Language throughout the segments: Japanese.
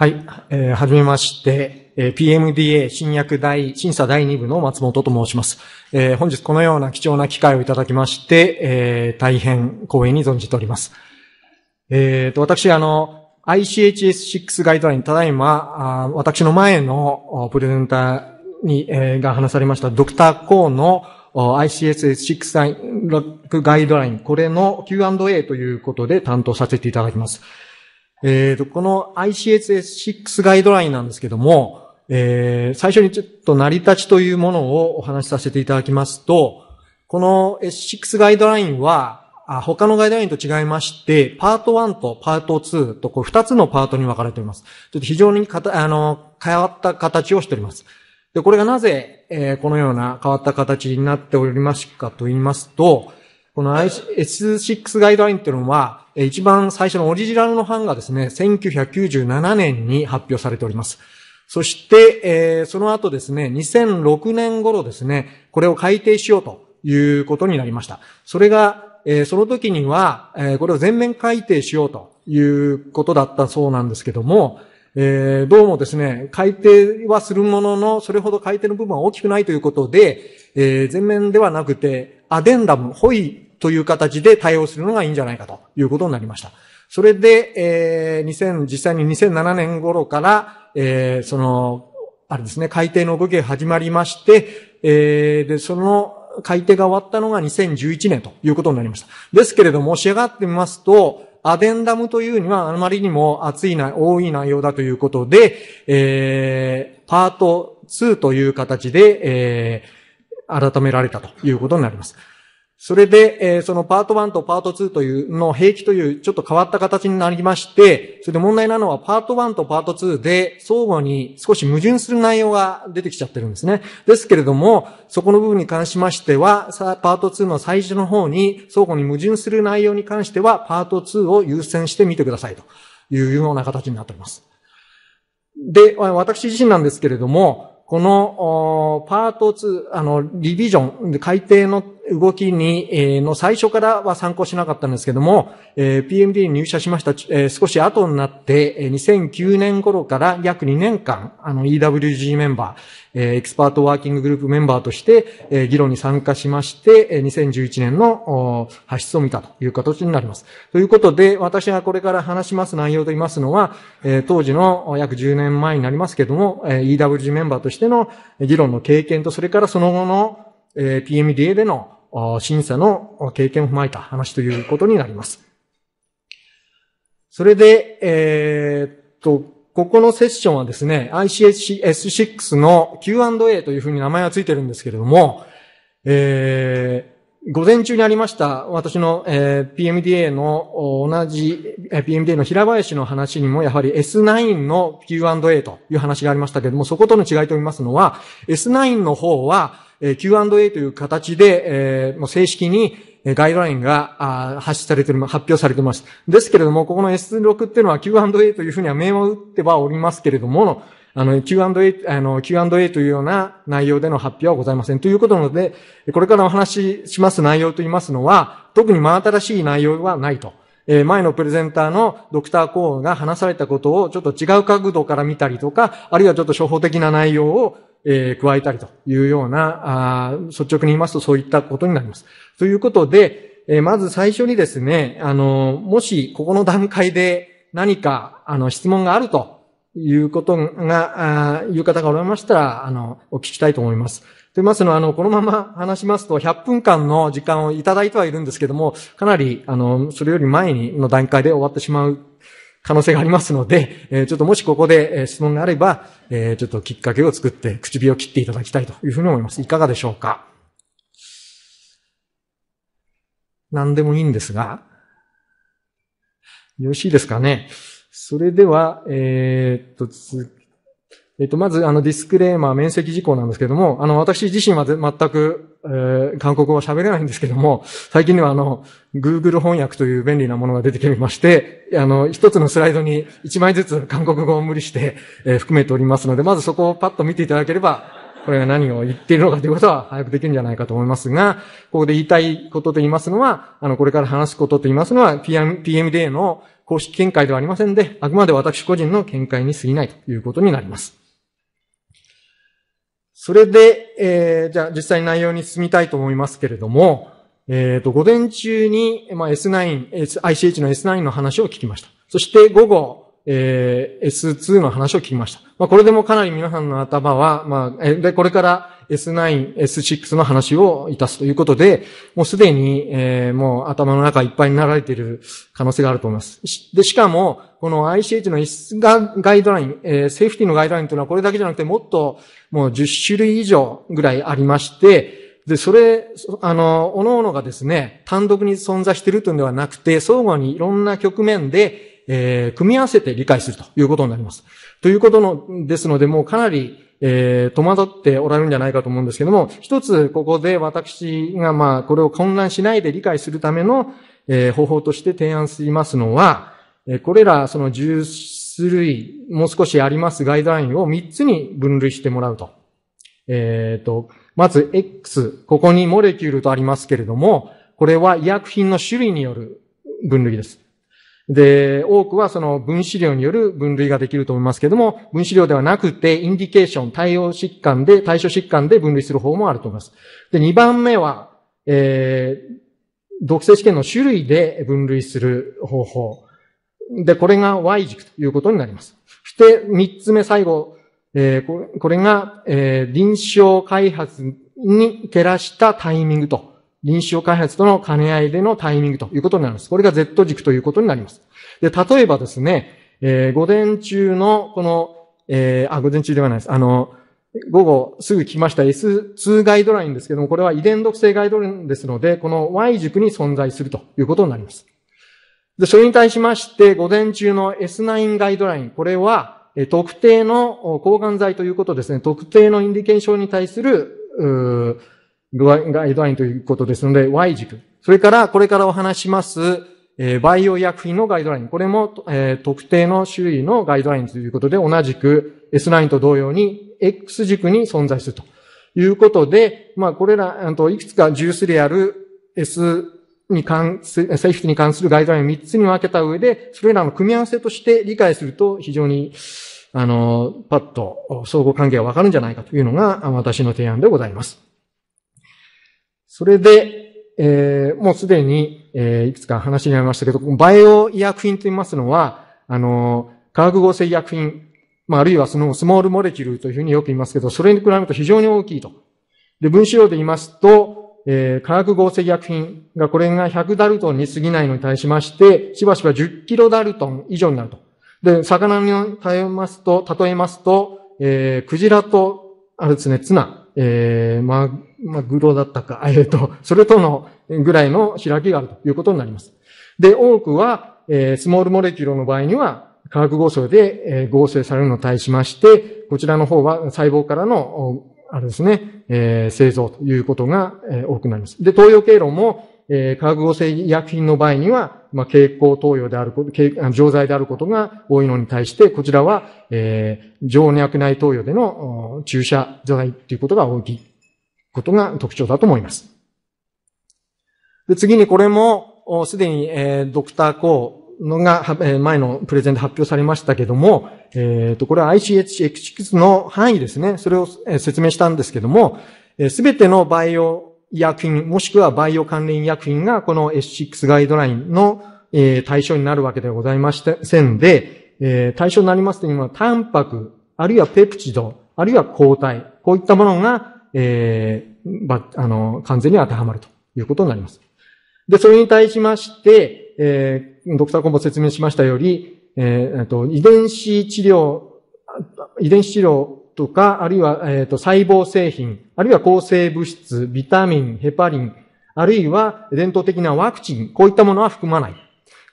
はい、えー、はじめまして、えー、PMDA 新薬第、審査第2部の松本と申します。えー、本日このような貴重な機会をいただきまして、えー、大変光栄に存じております。えっ、ー、と、私、あの、ICHS6 ガイドライン、ただいま、あ私の前のプレゼンターに、えー、が話されました、ドクター・コーの i c h s 6ガイドライン、これの Q&A ということで担当させていただきます。えっ、ー、と、この ICSS6 ガイドラインなんですけども、えー、最初にちょっと成り立ちというものをお話しさせていただきますと、この S6 ガイドラインは、他のガイドラインと違いまして、パート1とパート2とこう2つのパートに分かれております。ちょっと非常にかた、あの、変わった形をしております。で、これがなぜ、えー、このような変わった形になっておりますかと言いますと、この S6 ガイドラインっていうのは、一番最初のオリジナルの版がですね、1997年に発表されております。そして、えー、その後ですね、2006年頃ですね、これを改定しようということになりました。それが、えー、その時には、えー、これを全面改定しようということだったそうなんですけども、えどうもですね、改定はするものの、それほど改定の部分は大きくないということで、え全面ではなくて、アデンダム、ホイという形で対応するのがいいんじゃないかということになりました。それで、えー、2000、実際に2007年頃から、えー、その、あれですね、改定の動きが始まりまして、えー、で、その改定が終わったのが2011年ということになりました。ですけれども、仕上がってみますと、アデンダムというにはあまりにも熱いな、多い内容だということで、えー、パート2という形で、えー、改められたということになります。それで、えー、そのパート1とパート2というの兵器というちょっと変わった形になりまして、それで問題なのはパート1とパート2で相互に少し矛盾する内容が出てきちゃってるんですね。ですけれども、そこの部分に関しましては、パート2の最初の方に相互に矛盾する内容に関しては、パート2を優先してみてくださいというような形になっております。で、私自身なんですけれども、この、パート2、あの、リビジョン、改定の動きに、えの最初からは参考しなかったんですけども、え PMD に入社しました、え少し後になって、2009年頃から約2年間、あの EWG メンバー、えエキスパートワーキンググループメンバーとして、え議論に参加しまして、え2011年の発出を見たという形になります。ということで、私がこれから話します内容と言いますのは、え当時の約10年前になりますけども、え EWG メンバーとしての議論の経験と、それからその後の、え PMDA での審査の経験を踏まえた話ということになります。それで、えー、っと、ここのセッションはですね、ICS6 の Q&A というふうに名前がついてるんですけれども、えー、午前中にありました、私の、えー、PMDA の同じ、えー、PMDA の平林の話にもやはり S9 の Q&A という話がありましたけれども、そことの違いと言いますのは、S9 の方は、え Q&A という形で、えもう正式にガイドラインが発出されてる、発表されてます。ですけれども、ここの S6 っていうのは Q&A というふうには名を打ってはおりますけれども、あの、Q&A、あの、Q&A というような内容での発表はございません。ということなので、これからお話しします内容と言いますのは、特に真新しい内容はないと。え前のプレゼンターのドクター・コーンが話されたことをちょっと違う角度から見たりとか、あるいはちょっと処方的な内容をえ加えたりというような、あ率直に言いますとそういったことになります。ということで、えまず最初にですね、あの、もしここの段階で何か、あの、質問があるということが、あいう方がおられましたら、あの、お聞きしたいと思います。と言いますのは、あの、このまま話しますと、100分間の時間をいただいてはいるんですけども、かなり、あの、それより前の段階で終わってしまう可能性がありますので、えちょっともしここで、質問があれば、えちょっときっかけを作って、唇を切っていただきたいというふうに思います。いかがでしょうか何でもいいんですが、よろしいですかねそれでは、えー、っと、続えっと、まず、あの、ディスクレーマー、面積事項なんですけども、あの、私自身は全く、えー、韓国語は喋れないんですけども、最近では、あの、Google 翻訳という便利なものが出てきまして、あの、一つのスライドに一枚ずつ韓国語を無理して、えー、含めておりますので、まずそこをパッと見ていただければ、これが何を言っているのかということは早くできるんじゃないかと思いますが、ここで言いたいことと言いますのは、あの、これから話すことと言いますのは、PM、PMDA の公式見解ではありませんで、あくまで私個人の見解に過ぎないということになります。それで、えー、じゃあ実際に内容に進みたいと思いますけれども、えっ、ー、と、午前中に、まあ、S9、S、ICH の S9 の話を聞きました。そして午後、えー、S2 の話を聞きました。まあ、これでもかなり皆さんの頭は、まあ、えで、これから S9、S6 の話をいたすということで、もうすでに、えー、もう頭の中いっぱいになられている可能性があると思います。で、しかも、この ICH のガイドライン、えー、セーフティのガイドラインというのはこれだけじゃなくてもっともう10種類以上ぐらいありまして、で、それ、あの、各々がですね、単独に存在しているというのではなくて、相互にいろんな局面で、えー、組み合わせて理解するということになります。ということの、ですので、もうかなり、えー、戸惑っておられるんじゃないかと思うんですけども、一つここで私がまあ、これを混乱しないで理解するための、えー、方法として提案しますのは、えこれら、その十種類、もう少しありますガイドラインを三つに分類してもらうと。えっ、ー、と、まず X、ここにモレキュールとありますけれども、これは医薬品の種類による分類です。で、多くはその分子量による分類ができると思いますけども、分子量ではなくて、インディケーション、対応疾患で、対処疾患で分類する方法もあると思います。で、2番目は、えー、毒性試験の種類で分類する方法。で、これが Y 軸ということになります。そして、3つ目、最後、えー、これが、えー、臨床開発に照らしたタイミングと臨床開発との兼ね合いでのタイミングということになります。これが Z 軸ということになります。で、例えばですね、えー、午前中の、この、えー、あ、午前中ではないです。あの、午後すぐ来ました S2 ガイドラインですけども、これは遺伝毒性ガイドラインですので、この Y 軸に存在するということになります。で、それに対しまして、午前中の S9 ガイドライン、これは、特定の抗がん剤ということですね、特定のインディケーションに対する、ガイドラインということですので、Y 軸。それから、これからお話します、えバイオ医薬品のガイドライン。これも、え特定の種類のガイドラインということで、同じく S ラインと同様に X 軸に存在するということで、まあ、これら、あといくつか重3である S に関する、セーフティに関するガイドラインを3つに分けた上で、それらの組み合わせとして理解すると非常に、あの、パッと相互関係がわかるんじゃないかというのが私の提案でございます。それで、えー、もうすでに、えー、いくつか話になりましたけど、バイオ医薬品と言いますのは、あの、化学合成医薬品、まあ、あるいはそのスモールモレキュルというふうによく言いますけど、それに比べると非常に大きいと。で、分子量で言いますと、えー、化学合成医薬品がこれが100ダルトンに過ぎないのに対しまして、しばしば10キロダルトン以上になると。で、魚に例えますと、例えますと、えー、クジラと、あるですね、ツナ、えー、マまあ、愚道だったか、えっ、ー、と、それとのぐらいの開きがあるということになります。で、多くは、えー、スモールモレキュロの場合には、化学合成で、えー、合成されるのに対しまして、こちらの方は細胞からの、あれですね、えー、製造ということが、えー、多くなります。で、投与経路も、えー、化学合成医薬品の場合には、まあ、経口投与であること、錠剤であることが多いのに対して、こちらは、えー、静脈内投与での注射剤ということが大きい。ことが特徴だと思います。で次にこれも、すでに、えー、ドクター・コーのが、えー、前のプレゼンで発表されましたけども、えっ、ー、と、これは ICHX の範囲ですね。それを、えー、説明したんですけども、す、え、べ、てのバイオ医薬品、もしくはバイオ関連医薬品がこの S6 ガイドラインの、えー、対象になるわけではございませんで、えー、対象になりますというのは、タンパク、あるいはペプチド、あるいは抗体、こういったものがえー、ば、あの、完全に当てはまるということになります。で、それに対しまして、えー、ドクターコンボ説明しましたより、えー、と、遺伝子治療、遺伝子治療とか、あるいは、えー、と、細胞製品、あるいは抗生物質、ビタミン、ヘパリン、あるいは伝統的なワクチン、こういったものは含まない。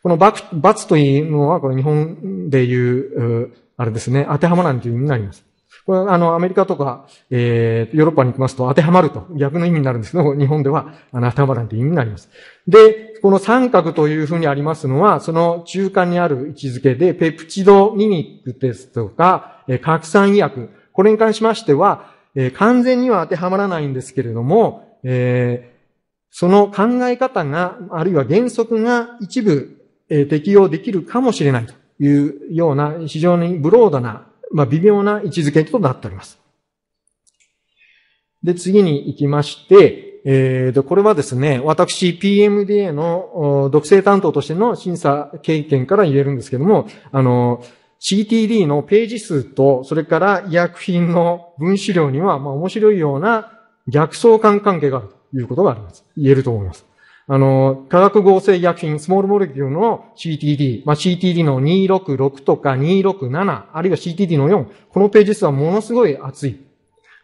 このババクツというのは、これ日本でいう、あれですね、当てはまらないという意味になります。これは、あの、アメリカとか、えー、ヨーロッパに行きますと当てはまると、逆の意味になるんですけど、日本では、あの、当てはまらないという意味になります。で、この三角というふうにありますのは、その中間にある位置づけで、ペプチドミミックですとか、えー、核酸医薬。これに関しましては、えー、完全には当てはまらないんですけれども、えー、その考え方が、あるいは原則が一部、えー、適用できるかもしれないというような、非常にブロードなまあ、微妙な位置づけとなっております。で、次に行きまして、えー、と、これはですね、私 PMDA の独性担当としての審査経験から言えるんですけども、あの、CTD のページ数と、それから医薬品の分子量には、まあ面白いような逆相関関係があるということがあります。言えると思います。あの、化学合成薬品、スモールモレキューの CTD、まあ、CTD の266とか267、あるいは CTD の4、このページ数はものすごい熱い。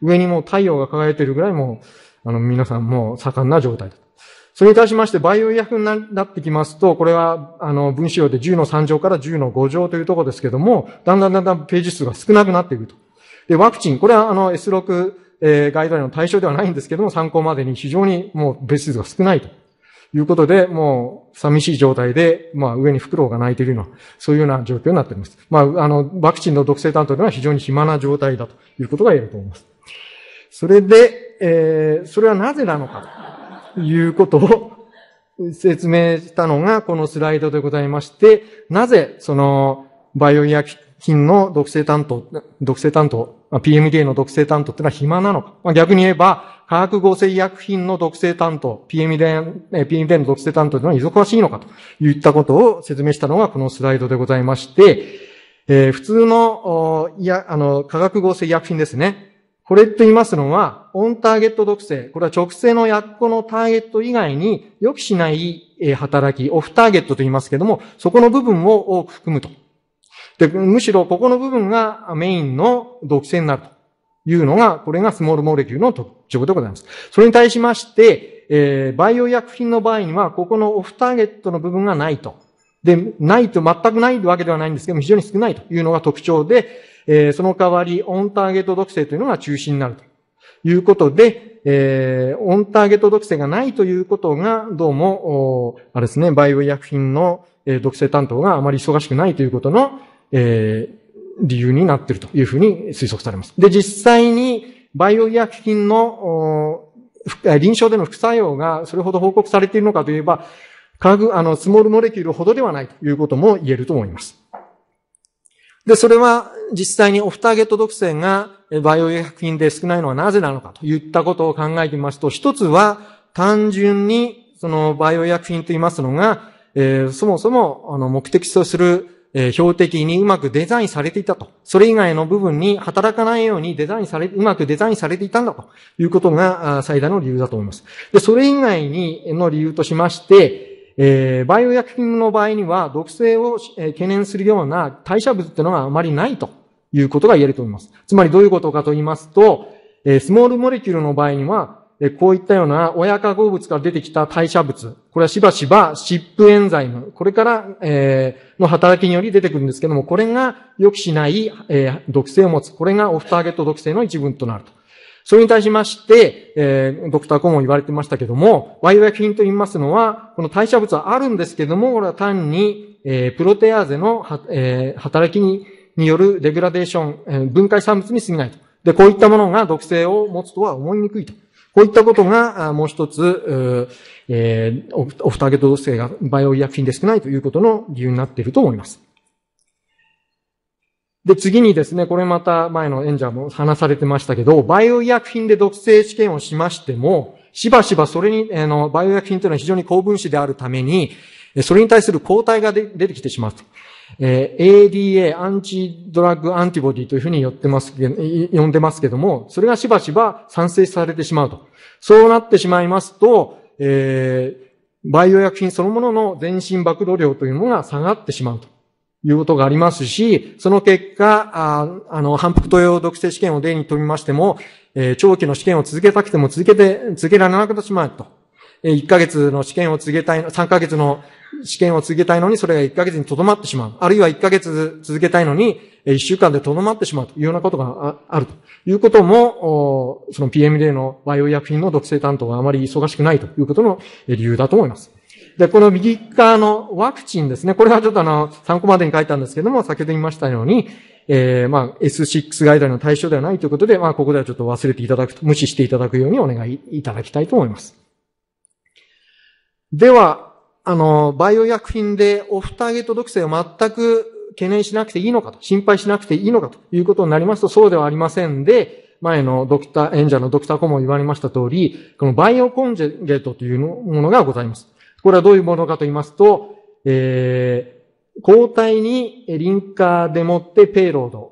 上にもう太陽が輝いているぐらいもう、あの、皆さんもう盛んな状態だと。それに対しまして、バイオ医薬になってきますと、これは、あの、分子量で10の3乗から10の5乗というところですけども、だんだんだんだんページ数が少なくなっていくと。で、ワクチン、これはあの、S6、えー、ガイドラインの対象ではないんですけども、参考までに非常にもうページ数が少ないと。いうことで、もう寂しい状態で、まあ上に袋が泣いているような、そういうような状況になっています。まあ、あの、ワクチンの毒性担当では非常に暇な状態だということが言えると思います。それで、えー、それはなぜなのかということを説明したのがこのスライドでございまして、なぜそのバイオ医薬品の毒性担当、毒性担当まあ、PMDA の毒性担当ってのは暇なのか。まあ、逆に言えば、化学合成医薬品の毒性担当、PMDA, PMDA の毒性担当というのは忙しいのかといったことを説明したのがこのスライドでございまして、えー、普通の、いや、あの、化学合成医薬品ですね。これと言いますのは、オンターゲット毒性。これは直性の薬庫のターゲット以外に予期しない働き、オフターゲットと言いますけども、そこの部分を多く含むとで、むしろここの部分がメインの毒性になるというのが、これがスモールモレキュールの特徴でございます。それに対しまして、えー、バイオ医薬品の場合には、ここのオフターゲットの部分がないと。で、ないと全くないわけではないんですけども、非常に少ないというのが特徴で、えー、その代わり、オンターゲット毒性というのが中心になるということで、えー、オンターゲット毒性がないということが、どうも、あれですね、バイオ医薬品の毒性担当があまり忙しくないということの、えー、理由になっているというふうに推測されます。で、実際にバイオ医薬品の臨床での副作用がそれほど報告されているのかといえば、化学、あの、スモールモレキュールほどではないということも言えると思います。で、それは実際にオフターゲット毒性がバイオ医薬品で少ないのはなぜなのかといったことを考えてみますと、一つは単純にそのバイオ医薬品と言いますのが、えー、そもそもあの目的とするえ標的にうまくデザインされていたと。それ以外の部分に働かないようにデザインされ、うまくデザインされていたんだということが最大の理由だと思います。で、それ以外に、の理由としまして、えー、バイオ薬品の場合には毒性を、え懸念するような代謝物っていうのがあまりないということが言えると思います。つまりどういうことかと言いますと、えスモールモレキュールの場合には、こういったような親化合物から出てきた代謝物。これはしばしば湿布エンザイム。これから、えの働きにより出てくるんですけども、これが予期しない、え毒性を持つ。これがオフターゲット毒性の一部となると。それに対しまして、えドクターコーンも言われてましたけども、ワイワイ菌と言いますのは、この代謝物はあるんですけども、これは単に、えプロテアーゼのえ働きによるデグラデーション、え分解産物に過ぎないと。で、こういったものが毒性を持つとは思いにくいと。こういったことが、もう一つ、えー、オフターゲット度性がバイオ医薬品で少ないということの理由になっていると思います。で、次にですね、これまた前の演者も話されてましたけど、バイオ医薬品で毒性試験をしましても、しばしばそれに、あの、バイオ医薬品というのは非常に高分子であるために、それに対する抗体が出てきてしまうと。えー、ADA、アンチドラッグアンティボディというふうに呼ってます、呼んでますけども、それがしばしば賛成されてしまうと。そうなってしまいますと、えー、バイオ薬品そのものの全身曝露量というものが下がってしまうということがありますし、その結果、ああの、反復投与毒性試験を例にとみましても、えー、長期の試験を続けたくても続けて、続けられなくなってしまうと。1ヶ月の試験を告げたいの、3ヶ月の試験を告げたいのに、それが1ヶ月にとどまってしまう。あるいは1ヶ月続けたいのに、1週間でとどまってしまうというようなことがあるということも、その PMDA のバイオ医薬品の毒性担当はあまり忙しくないということの理由だと思います。で、この右側のワクチンですね。これはちょっとあの、参考までに書いたんですけども、先ほど言いましたように、えー、まあ、S6 ガイドの対象ではないということで、まあ、ここではちょっと忘れていただくと、無視していただくようにお願いいただきたいと思います。では、あの、バイオ薬品でオフターゲット毒性を全く懸念しなくていいのかと、心配しなくていいのかということになりますと、そうではありませんで、前のドクター、演者のドクターコも言われました通り、このバイオコンジェゲートというものがございます。これはどういうものかと言いますと、えー、抗体にリンカーでもってペイロード、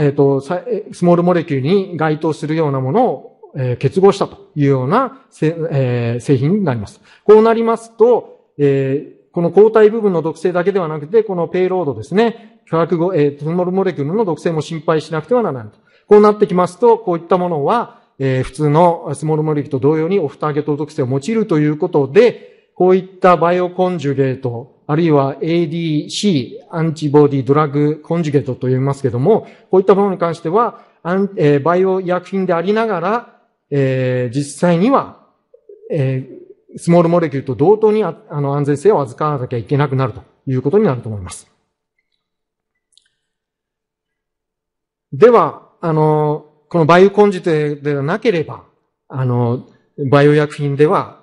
えっ、ー、と、スモールモレキューに該当するようなものをえ結合したというような、え製品になります。こうなりますと、えこの抗体部分の毒性だけではなくて、このペイロードですね、化学語、えー、トモルモレキュルの毒性も心配しなくてはならないこうなってきますと、こういったものは、え普通のスモールモレキュルと同様にオフターゲット毒性を用いるということで、こういったバイオコンジュゲート、あるいは ADC、アンチボディドラッグコンジュゲートと言いますけども、こういったものに関しては、えバイオ医薬品でありながら、えー、実際には、えー、スモールモレキュールと同等にあの安全性を預からなきゃいけなくなるということになると思います。では、あの、このバイオコンジテではなければ、あの、バイオ薬品では、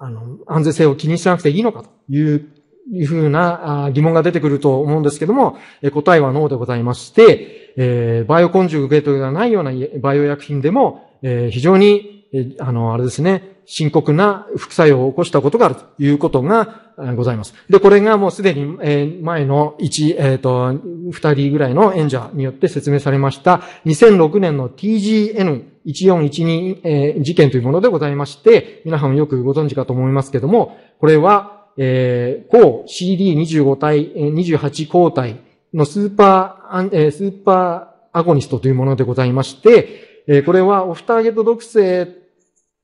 あの、安全性を気にしなくていいのかといういうふうな疑問が出てくると思うんですけども、答えはノーでございまして、バイオコンジュゲートではないようなバイオ薬品でも、えー、非常に、えー、あの、あれですね、深刻な副作用を起こしたことがあるということがございます。で、これがもうすでに、え前の1、えっ、ー、と、2人ぐらいの演者によって説明されました、2006年の TGN1412、え事件というものでございまして、皆さんよくご存知かと思いますけども、これは、えー、抗 CD25 体、28抗体のスーパー、えー、スーパーアゴニストというものでございまして、えこれはオフターゲット毒性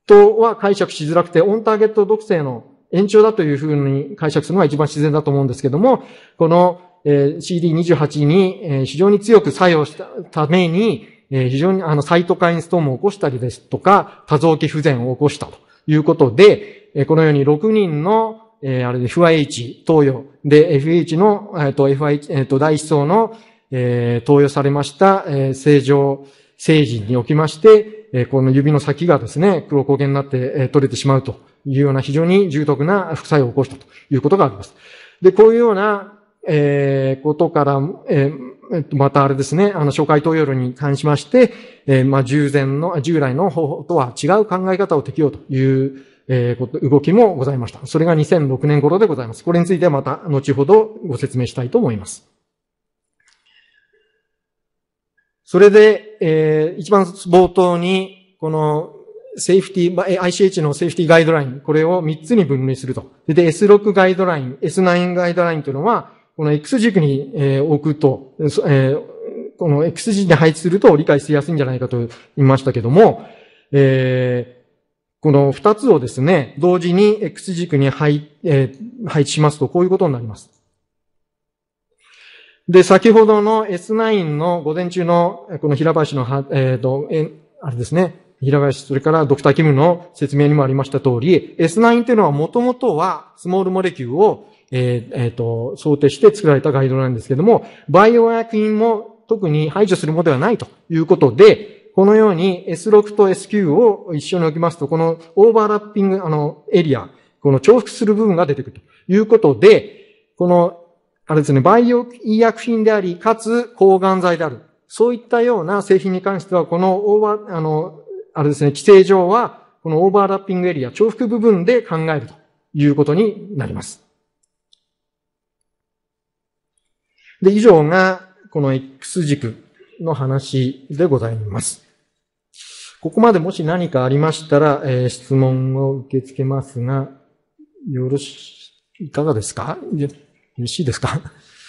とは解釈しづらくて、オンターゲット毒性の延長だというふうに解釈するのが一番自然だと思うんですけども、この CD28 に非常に強く作用したために、非常にあのサイトカインストームを起こしたりですとか、多臓器不全を起こしたということで、このように6人のえあれで FIH 投与で FH の、えっ、と FIH、えっ、と、第一層の、え投与されました、え正常、生児におきまして、えこの指の先がですね、黒焦げになって、え取れてしまうというような非常に重篤な副作用を起こしたということがあります。で、こういうような、えことから、えまたあれですね、あの、初回投与論に関しまして、えまあ、従前の、従来の方法とは違う考え方を適用という、えこと、動きもございました。それが2006年頃でございます。これについてはまた後ほどご説明したいと思います。それで、えー、一番冒頭に、この、セーフティー、ICH のセーフティーガイドライン、これを3つに分類すると。で、S6 ガイドライン、S9 ガイドラインというのは、この X 軸に、えー、置くと、えー、この X 軸に配置すると理解しやすいんじゃないかと言いましたけども、えー、この2つをですね、同時に X 軸に配,、えー、配置しますと、こういうことになります。で、先ほどの S9 の午前中の、この平林の、えっ、ー、と、え、あれですね、平林、それからドクター・キムの説明にもありました通り、S9 というのはもともとはスモールモレキューを、えっ、ー、えー、と、想定して作られたガイドなんですけども、バイオ薬品も特に排除するものではないということで、このように S6 と S9 を一緒に置きますと、このオーバーラッピング、あの、エリア、この重複する部分が出てくるということで、このあれですね、培養医薬品であり、かつ抗がん剤である。そういったような製品に関しては、このオーバー、あの、あれですね、規制上は、このオーバーラッピングエリア、重複部分で考えるということになります。で、以上が、この X 軸の話でございます。ここまでもし何かありましたら、えー、質問を受け付けますが、よろし、いかがですかよろしいですか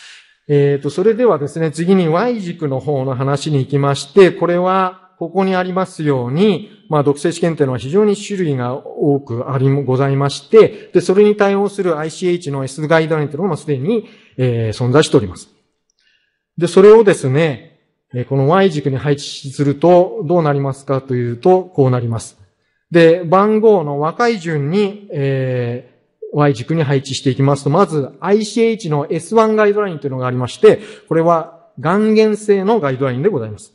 えっと、それではですね、次に Y 軸の方の話に行きまして、これは、ここにありますように、まあ、独占試験というのは非常に種類が多くあり、ございまして、で、それに対応する ICH の S ガイドラインというのもすでに、えー、存在しております。で、それをですね、この Y 軸に配置するとどうなりますかというと、こうなります。で、番号の若い順に、え Y 軸に配置していきますと、まず ICH の S1 ガイドラインというのがありまして、これは元元性のガイドラインでございます。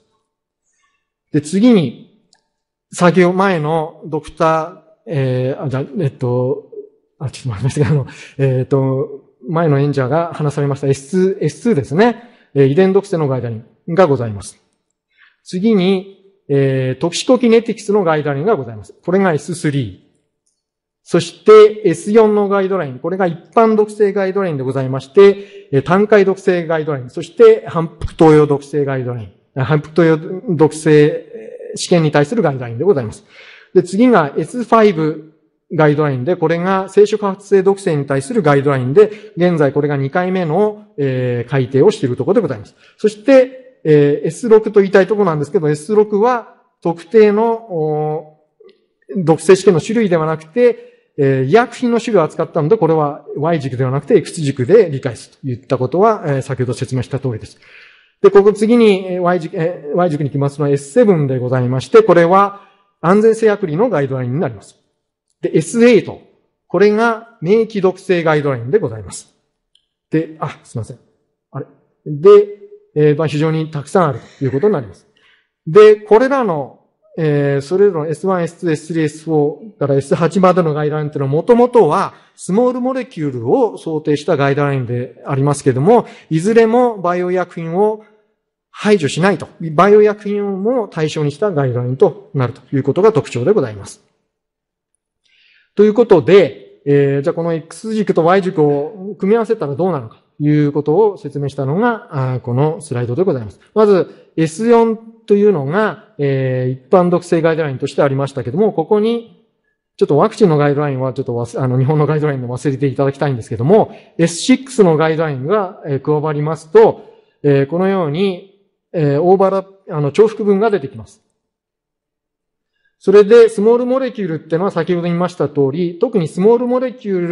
で、次に、作業前のドクター、えー、あ、じゃ、えっと、あ、ちょっと待ってくださいあの、えー、っと、前の演者が話されました S2、S2 ですね。え遺伝毒性のガイドラインがございます。次に、えー、トキシコキネティクスのガイドラインがございます。これが S3。そして S4 のガイドライン、これが一般毒性ガイドラインでございまして、単回毒性ガイドライン、そして反復投与毒性ガイドライン、反復投与毒性試験に対するガイドラインでございます。で、次が S5 ガイドラインで、これが生殖発生毒性に対するガイドラインで、現在これが2回目の、えー、改定をしているところでございます。そして、えー、S6 と言いたいところなんですけど、S6 は特定の、毒性試験の種類ではなくて、えー、医薬品の種類を扱ったので、これは Y 軸ではなくて X 軸で理解すると言ったことは、えー、先ほど説明した通りです。で、ここ次に Y 軸、えー、Y 軸に来ますのは S7 でございまして、これは安全性アプリのガイドラインになります。で、S8。これが免疫毒性ガイドラインでございます。で、あ、すいません。あれ。で、えー、まあ、非常にたくさんあるということになります。で、これらのえー、それぞれの S1、S2、S3、S4 から S8 までのガイドラインというのは、もともとはスモールモレキュールを想定したガイドラインでありますけれども、いずれもバイオ医薬品を排除しないと。バイオ医薬品も対象にしたガイドラインとなるということが特徴でございます。ということで、えー、じゃあこの X 軸と Y 軸を組み合わせたらどうなのか。いうことを説明したのが、このスライドでございます。まず、S4 というのが、えー、一般独性ガイドラインとしてありましたけども、ここに、ちょっとワクチンのガイドラインは、ちょっとあの、日本のガイドラインで忘れていただきたいんですけども、S6 のガイドラインが、え加わりますと、えー、このように、えー、オーバーラップ、あの、重複分が出てきます。それで、スモールモレキュールってのは先ほど言いました通り、特にスモールモレキュー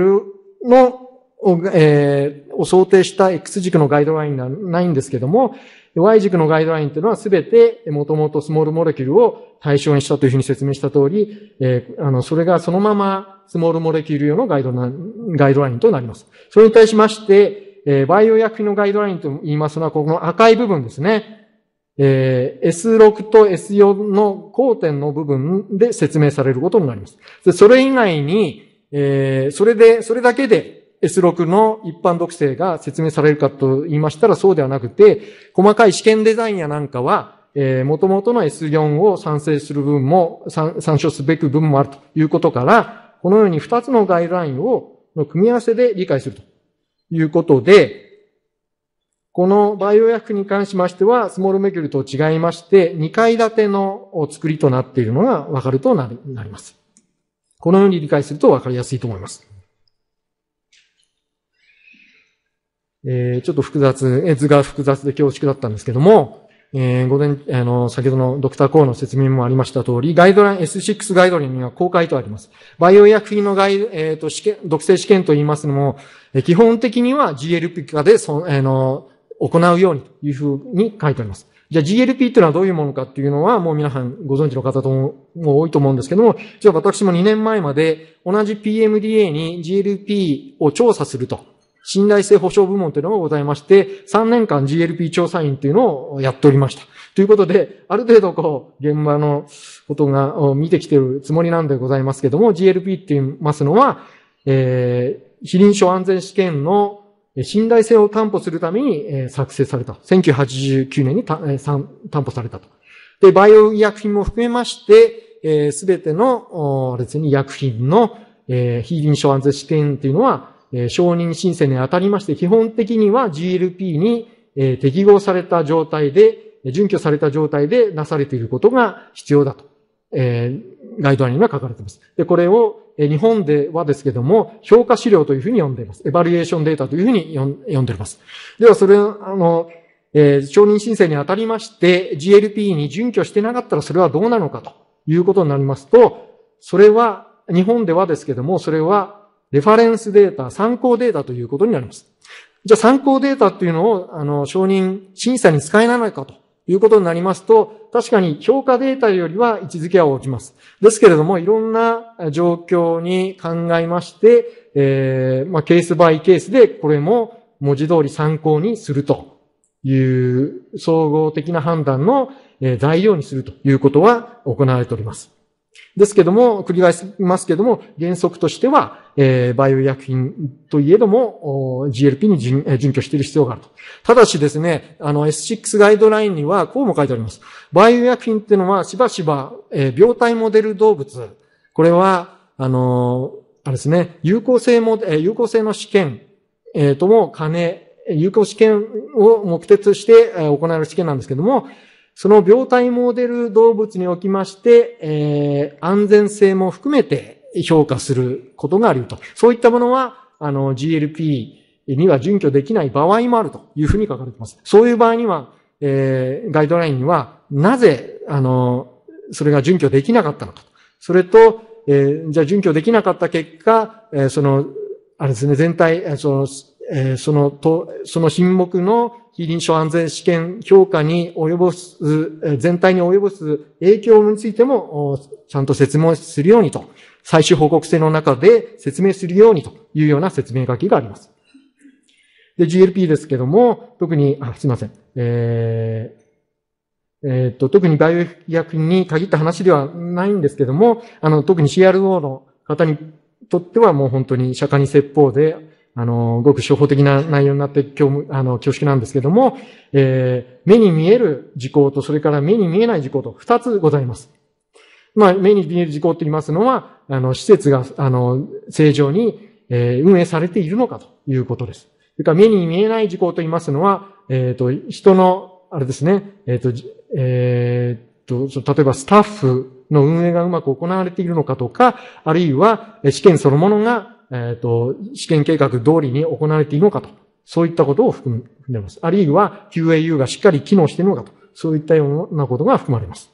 ルのを,、えー、を想定した X 軸のガイドラインがないんですけども、Y 軸のガイドラインというのはすべてもともとスモールモレキュールを対象にしたというふうに説明した通り、えー、あの、それがそのままスモールモレキュール用のガイドライン、ガイドラインとなります。それに対しまして、えー、バイオ薬品のガイドラインと言いますのは、ここの赤い部分ですね。えー、S6 と S4 の交点の部分で説明されることになります。それ以外に、えー、それで、それだけで S6 の一般特性が説明されるかと言いましたらそうではなくて、細かい試験デザインやなんかは、えー、元々の S4 を賛成する分も、参照すべく分もあるということから、このように2つのガイドラインを、の組み合わせで理解するということで、このバイオ薬に関しましては、スモールメキュルと違いまして、2階建ての作りとなっているのがわかるとなります。このように理解するとわかりやすいと思います。えー、ちょっと複雑、絵図が複雑で恐縮だったんですけども、えー、午前、あの、先ほどのドクターコーの説明もありました通り、ガイドライン、S6 ガイドラインには公開とあります。バイオ医薬品のガイド、えっ、ー、と、試験、毒性試験と言いますのも、えー、基本的には GLP 化で、その、あの、行うようにというふうに書いてあります。じゃあ GLP っていうのはどういうものかっていうのは、もう皆さんご存知の方ともも多いと思うんですけども、じゃあ私も2年前まで同じ PMDA に GLP を調査すると信頼性保証部門というのがございまして、3年間 GLP 調査員というのをやっておりました。ということで、ある程度こう、現場のことが見てきてるつもりなんでございますけども、GLP って言いますのは、えー、非臨床安全試験の信頼性を担保するために作成された。1989年に担保されたと。で、バイオ医薬品も含めまして、す、べ、ての、あれですね、医薬品の、えー、非臨床安全試験というのは、え承認申請にあたりまして、基本的には GLP に、え適合された状態で、準拠された状態でなされていることが必要だと、えガイドラインが書かれています。で、これを、え日本ではですけども、評価資料というふうに呼んでいます。エバリエーションデータというふうに呼んでいます。では、それ、あの、え承認申請にあたりまして、GLP に準拠してなかったらそれはどうなのかということになりますと、それは、日本ではですけども、それはレファレンスデータ、参考データということになります。じゃあ参考データっていうのを、あの、承認審査に使えないかということになりますと、確かに評価データよりは位置づけは大きます。ですけれども、いろんな状況に考えまして、えー、まあ、ケースバイケースでこれも文字通り参考にするという総合的な判断の材料にするということは行われております。ですけども、繰り返しますけども、原則としては、えー、バイオ医薬品といえども、GLP に準拠している必要があると。ただしですね、あの S6 ガイドラインにはこうも書いてあります。バイオ医薬品っていうのはしばしば、えー、病態モデル動物。これは、あのー、あれですね、有効性も、えー、有効性の試験、えー、とも兼ね、有効試験を目的として行える試験なんですけども、その病態モデル動物におきまして、えー、安全性も含めて評価することがあると。そういったものは、あの、GLP には準拠できない場合もあるというふうに書かれています。そういう場合には、えー、ガイドラインには、なぜ、あの、それが準拠できなかったのか。と。それと、えー、じゃあ準拠できなかった結果、えー、その、あれですね、全体、その、えそのと、その品目の非臨床安全試験評価に及ぼす、全体に及ぼす影響についても、ちゃんと説明するようにと、最終報告制の中で説明するようにというような説明書きがあります。で、GLP ですけども、特に、あ、すいません。えーえっ、ー、と、特にバイオ薬品に限った話ではないんですけども、あの、特に CRO の方にとってはもう本当に釈迦に説法で、あの、ごく初歩的な内容になって恐あの恐縮なんですけども、えー、目に見える事項と、それから目に見えない事項と二つございます。まあ、目に見える事項と言いますのは、あの、施設が、あの、正常に、えー、運営されているのかということです。それから目に見えない事項と言いますのは、えっ、ー、と、人の、あれですね、えっ、ー、と、えー、と、例えばスタッフの運営がうまく行われているのかとか、あるいは試験そのものがえっ、ー、と、試験計画通りに行われているのかと。そういったことを含んでいます。あるいは QAU がしっかり機能しているのかと。そういったようなことが含まれます。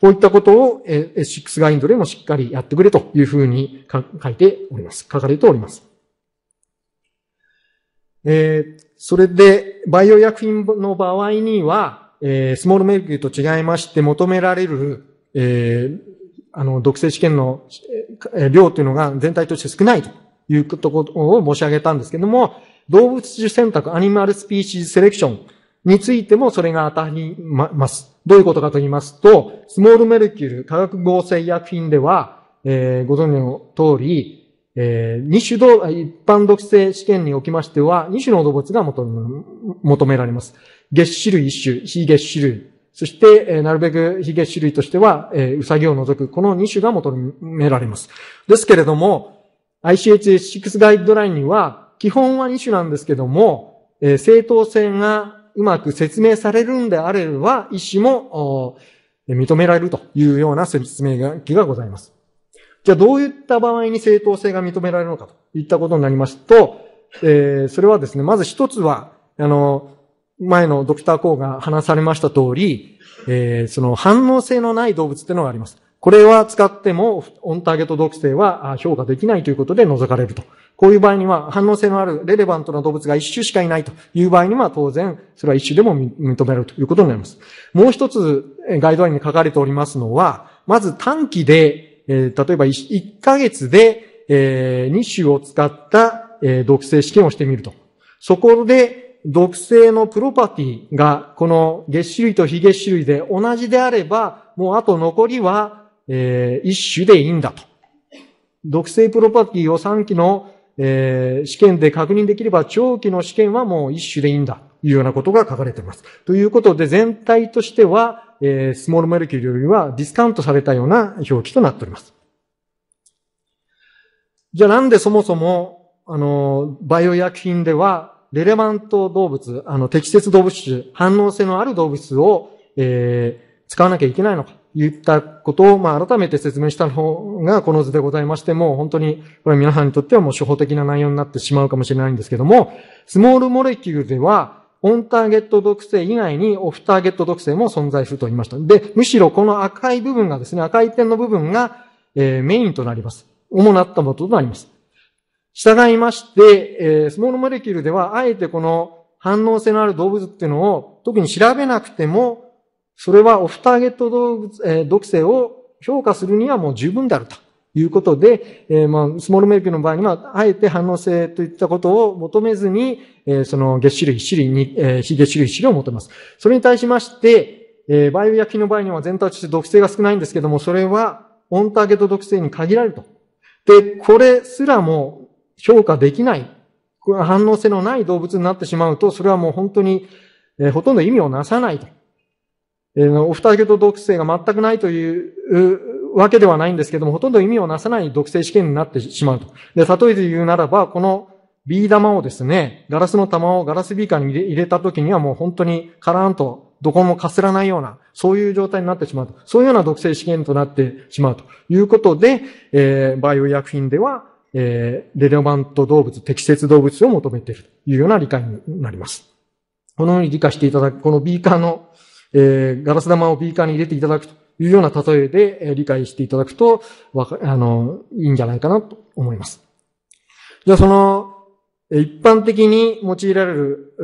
こういったことを S6 ガインドでもしっかりやってくれというふうに書いております。書かれております。えー、それで、バイオ薬品の場合には、えー、スモールメルキューと違いまして求められる、えー、あの、毒性試験の量というのが全体として少ないというところを申し上げたんですけども、動物種選択、アニマルスピーシーズセレクションについてもそれが当たります。どういうことかと言いますと、スモールメルキュール化学合成薬品では、えー、ご存知の通り、えー、2種動、一般毒性試験におきましては、2種の動物が求められます。月種類一種、非月種類。そして、えー、なるべく非月種類としては、えー、ウサギを除く、この2種が求められます。ですけれども、ICH6 ガイドラインには、基本は2種なんですけども、えー、正当性がうまく説明されるんであれば、医師も認められるというような説明書きがございます。じゃあどういった場合に正当性が認められるのかといったことになりますと、えー、それはですね、まず一つは、あの、前のドクター・コーが話されました通り、えー、その反応性のない動物っていうのがあります。これは使っても、オンターゲット毒性は評価できないということで除かれると。こういう場合には、反応性のあるレレバントな動物が一種しかいないという場合には、当然、それは一種でも認めるということになります。もう一つ、ガイドラインに書かれておりますのは、まず短期で、え例えば 1, ヶ月で、え2種を使った、え毒性試験をしてみると。そこで、毒性のプロパティが、この月種類と非月種類で同じであれば、もうあと残りはえー、一種でいいんだと。毒性プロパティを3期の、えー、試験で確認できれば、長期の試験はもう一種でいいんだ。というようなことが書かれています。ということで、全体としては、えー、スモールメルキュールよりはディスカウントされたような表記となっております。じゃあなんでそもそも、あの、バイオ薬品では、レレマント動物、あの、適切動物種、反応性のある動物を、えー、使わなきゃいけないのか。言ったことを、まあ、改めて説明したのがこの図でございまして、も本当に、これ皆さんにとってはもう初歩的な内容になってしまうかもしれないんですけども、スモールモレキュールでは、オンターゲット毒性以外にオフターゲット毒性も存在すると言いました。で、むしろこの赤い部分がですね、赤い点の部分が、えー、メインとなります。主なったもととなります。従いまして、えー、スモールモレキュールでは、あえてこの反応性のある動物っていうのを特に調べなくても、それはオフターゲット動物、えー、毒性を評価するにはもう十分であるということで、えー、まあ、スモールメルクの場合には、あえて反応性といったことを求めずに、えー、その月種類、種類に、え非月種類、種類を求めます。それに対しまして、えバイオ薬品の場合には全体として毒性が少ないんですけども、それはオンターゲット毒性に限られると。で、これすらも評価できない、反応性のない動物になってしまうと、それはもう本当に、えほとんど意味をなさないとえお二人と毒性が全くないというわけではないんですけども、ほとんど意味をなさない毒性試験になってしまうと。で、例えで言うならば、このビー玉をですね、ガラスの玉をガラスビーカーに入れた時にはもう本当にカラーンとどこもかすらないような、そういう状態になってしまうと。そういうような毒性試験となってしまうということで、えー、バイオ医薬品では、えー、レレバント動物、適切動物を求めているというような理解になります。このように理解していただく、このビーカーのえー、ガラス玉をビーカーに入れていただくというような例えで、え理解していただくと、わか、あの、いいんじゃないかなと思います。じゃあその、一般的に用いられる、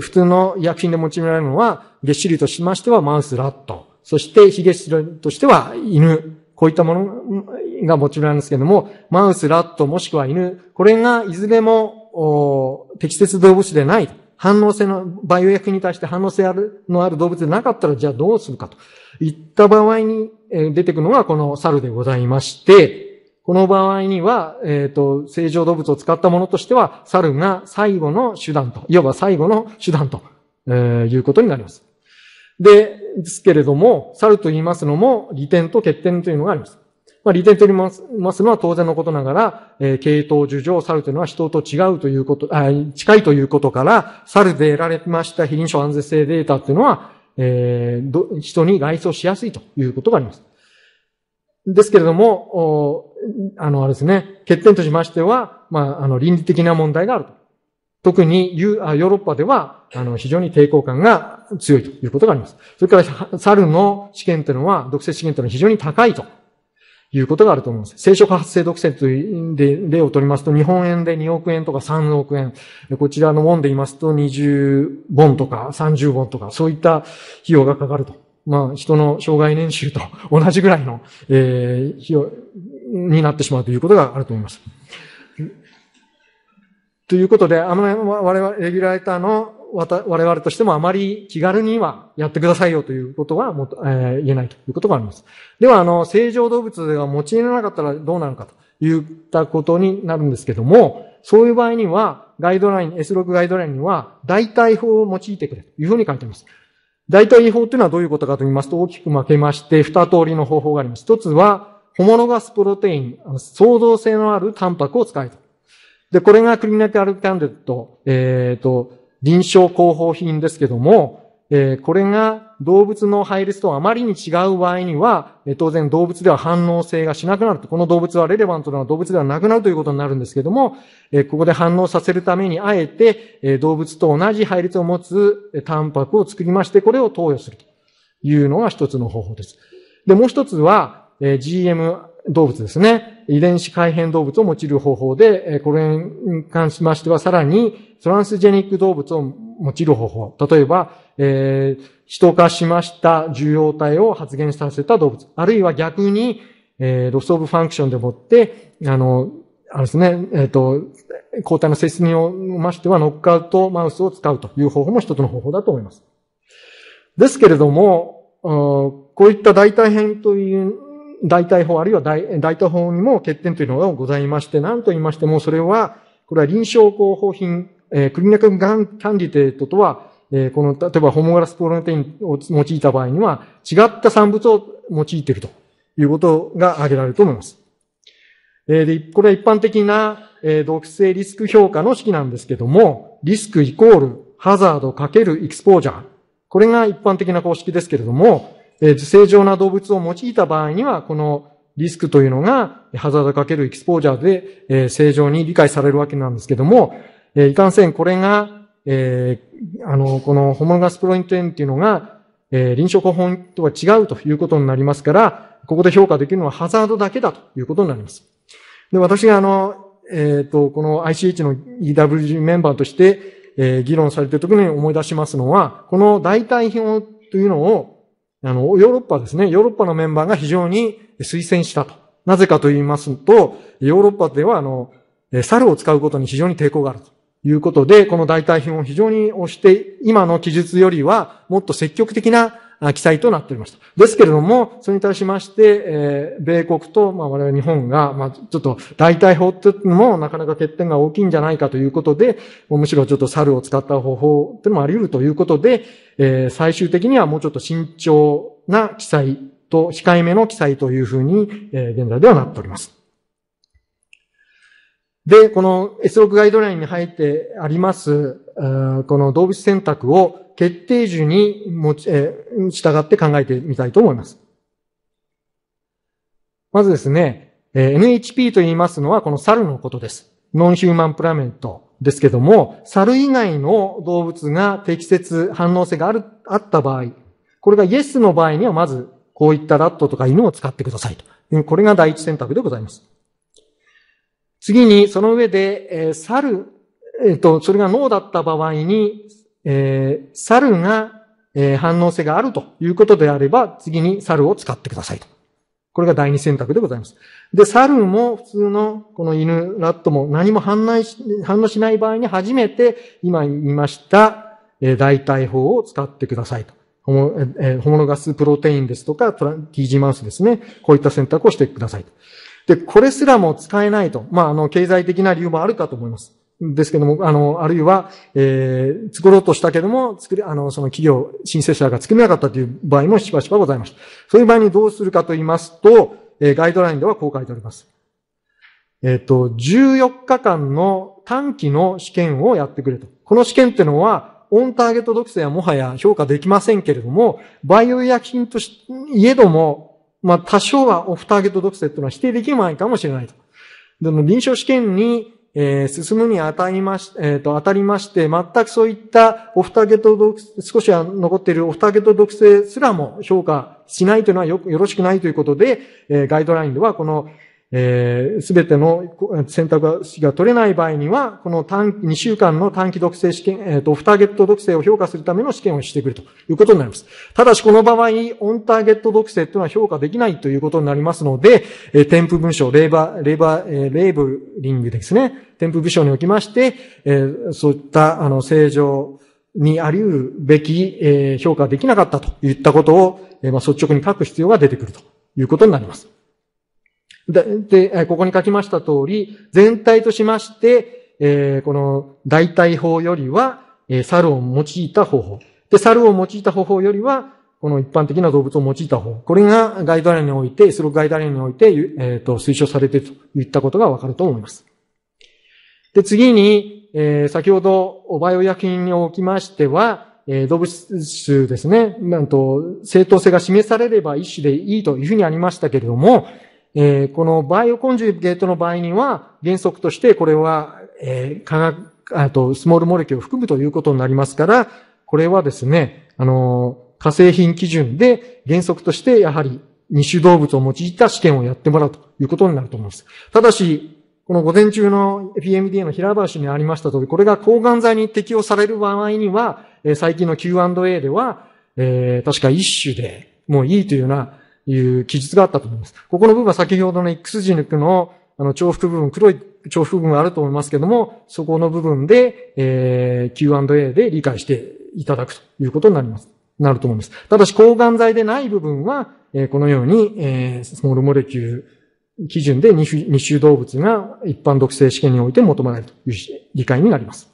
普通の医薬品で用いられるのは、っしりとしましてはマウス、ラット、そして非月種類としては犬、こういったものが用いられるんですけれども、マウス、ラット、もしくは犬、これがいずれも適切動物でない反応性の、バイオ薬に対して反応性あるのある動物でなかったら、じゃあどうするかといった場合に出てくるのがこの猿でございまして、この場合には、えっ、ー、と、正常動物を使ったものとしては、猿が最後の手段と、いわば最後の手段と、えー、いうことになります。で、ですけれども、猿と言いますのも、利点と欠点というのがあります。まあ、利点と言いますのは当然のことながら、えー、系統樹上、猿というのは人と違うということ、あ近いということから、猿で得られました非臨床安全性データというのは、えー、人に外装しやすいということがあります。ですけれども、あの、あれですね、欠点としましては、まあ、あの、倫理的な問題があると。特にヨーロッパでは、あの、非常に抵抗感が強いということがあります。それから、猿の試験というのは、毒性試験というのは非常に高いということがあると思うんです。聖書化発生独占という例を取りますと、日本円で2億円とか3億円、こちらのウォンで言いますと20本とか30本とか、そういった費用がかかると。まあ、人の障害年収と同じぐらいの、えー、費用になってしまうということがあると思います。ということで、あの、我々、レギュラーターのわた、我々としてもあまり気軽にはやってくださいよということはも、えー、言えないということがあります。では、あの、正常動物が用いらなかったらどうなのかといったことになるんですけども、そういう場合には、ガイドライン、S6 ガイドラインには、代替法を用いてくれというふうに書いています。代替法というのはどういうことかと言いますと、大きく分けまして、二通りの方法があります。一つは、ホモロガスプロテイン、創造性のあるタンパクを使えと。で、これがクリニカルキャンデット、えっ、ー、と、臨床広報品ですけども、えこれが動物の配列とあまりに違う場合には、え当然動物では反応性がしなくなると。この動物はレレバントな動物ではなくなるということになるんですけども、えここで反応させるためにあえて、え動物と同じ配列を持つ、えタンパクを作りまして、これを投与するというのが一つの方法です。で、もう一つは、え GM 動物ですね。遺伝子改変動物を用いる方法で、これに関しましてはさらにトランスジェニック動物を用いる方法。例えば、えー、人化しました受容体を発現させた動物。あるいは逆に、えー、ロスオブファンクションでもって、あの、あれですね、えっ、ー、と、抗体の接におましてはノックアウトマウスを使うという方法も一つの方法だと思います。ですけれども、こういった代替変という代替法あるいは代代替法にも欠点というのがございまして、何と言いましても、それは、これは臨床広報品、えー、クリニカルガンキャンディテートとは、えー、この、例えばホモガラスポロネテインを用いた場合には、違った産物を用いているということが挙げられると思います。えー、で、これは一般的な、えー、毒性リスク評価の式なんですけども、リスクイコールハザードかけるエクスポージャー。これが一般的な公式ですけれども、え正常な動物を用いた場合には、このリスクというのが、ハザードかけるエキスポージャーで、え正常に理解されるわけなんですけども、えいかんせん、これが、えー、あの、このホモガスプロインテンっていうのが、えー、臨床本とは違うということになりますから、ここで評価できるのはハザードだけだということになります。で、私があの、えっ、ー、と、この ICH の EWG メンバーとして、え議論されているきに思い出しますのは、この代替表というのを、あの、ヨーロッパですね、ヨーロッパのメンバーが非常に推薦したと。なぜかと言いますと、ヨーロッパでは、あの、猿を使うことに非常に抵抗があるということで、この代替品を非常に推して、今の記述よりはもっと積極的な記載となっておりました。ですけれども、それに対しまして、えー、米国と、まあ、我々日本が、まあ、ちょっと代替法っていうのもなかなか欠点が大きいんじゃないかということで、むしろちょっと猿を使った方法っていうのもあり得るということで、えー、最終的にはもうちょっと慎重な記載と、控えめの記載というふうに、えー、現在ではなっております。で、この S6 ガイドラインに入ってあります、この動物選択を決定時に持ち、えー、従って考えてみたいと思います。まずですね、NHP と言いますのはこの猿のことです。ノンヒューマンプラネット。ですけども、猿以外の動物が適切、反応性がある、あった場合、これがイエスの場合にはまず、こういったラットとか犬を使ってくださいと。これが第一選択でございます。次に、その上で、えー、猿、えっ、ー、と、それが脳だった場合に、えー、猿が、えー、反応性があるということであれば、次に猿を使ってくださいと。これが第二選択でございます。で、猿も普通のこの犬、ラットも何も反応し反応しない場合に初めて今言いました、え代替法を使ってくださいと。ホモ,、えホモロガスプロテインですとか、TG マウスですね。こういった選択をしてくださいと。で、これすらも使えないと。まあ、あの、経済的な理由もあるかと思います。ですけども、あの、あるいは、えー、作ろうとしたけども、作り、あの、その企業、申請者が作れなかったという場合もしばしばございました。そういう場合にどうするかと言いますと、えー、ガイドラインではこう書いております。えっ、ー、と、14日間の短期の試験をやってくれと。この試験っていうのは、オンターゲット属性はもはや評価できませんけれども、バイオ医薬品とし、いえども、まあ、多少はオフターゲット属性っていうのは否定できないかもしれないと。でも臨床試験にえー、進むに当たりまし、えっ、ー、と、当たりまして、全くそういったオフターゲット毒、少しは残っているオフターゲット毒性すらも評価しないというのはよよろしくないということで、えー、ガイドラインではこの、えす、ー、べての選択肢が取れない場合には、この短、2週間の短期毒性試験、えっ、ー、と、オフターゲット毒性を評価するための試験をしてくるということになります。ただし、この場合、オンターゲット毒性というのは評価できないということになりますので、えー、添付文書、レーバー、レーバー、えレーブリングですね。添付文書におきまして、えそういった、あの、正常、にあり得るべき、え評価できなかったといったことを、えまあ、率直に書く必要が出てくるということになります。で、ここに書きました通り、全体としまして、えこの代替法よりは、え猿を用いた方法。で、猿を用いた方法よりは、この一般的な動物を用いた方。これがガイドラインにおいて、スローガイドラインにおいて、えっ、ー、と、推奨されているといったことがわかると思います。で、次に、えー、先ほど、おバイオ薬品におきましては、えー、動物種ですね、なんと、正当性が示されれば一種でいいというふうにありましたけれども、えー、このバイオコンジュゲートの場合には、原則としてこれは、えー、化学、あと、スモールモレキュを含むということになりますから、これはですね、あの、化成品基準で原則としてやはり二種動物を用いた試験をやってもらうということになると思います。ただし、この午前中の PMDA の平林にありました通り、これが抗がん剤に適用される場合には、え最近の Q&A では、えー、確か一種でもういいというようないう記述があったと思います。ここの部分は先ほどの X 字抜くのあの重複部分、黒い重複部分があると思いますけども、そこの部分で、えー、Q&A で理解していただくということになります。なると思います。ただし、抗がん剤でない部分は、えー、このように、えー、スモールモレキュー基準で二種動物が一般毒性試験において求められるという理解になります。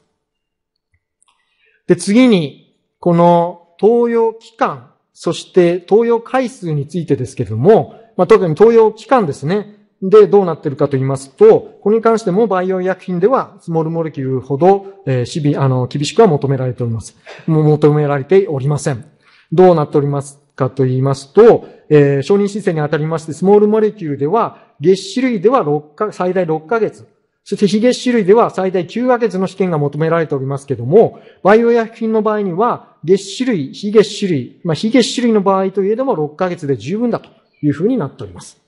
で、次に、この投与期間そして投与回数についてですけれども、まあ、特に投与期間ですね。で、どうなってるかと言いますと、これに関しても培養医薬品では、スモールモレキュルほど、えー、しび、あの、厳しくは求められております。求められておりません。どうなっておりますかと言いますと、えー、承認申請にあたりまして、スモールモレキュルでは、月種類では6か、最大6ヶ月。そしてヒゲ種類では最大9ヶ月の試験が求められておりますけども、バイオ薬品の場合には、月種類、ヒゲ種類、まあ、ヒゲ種類の場合といえども6ヶ月で十分だというふうになっております。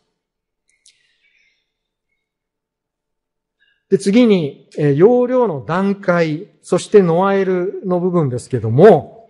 で、次に、えー、容量の段階、そしてノアエルの部分ですけども、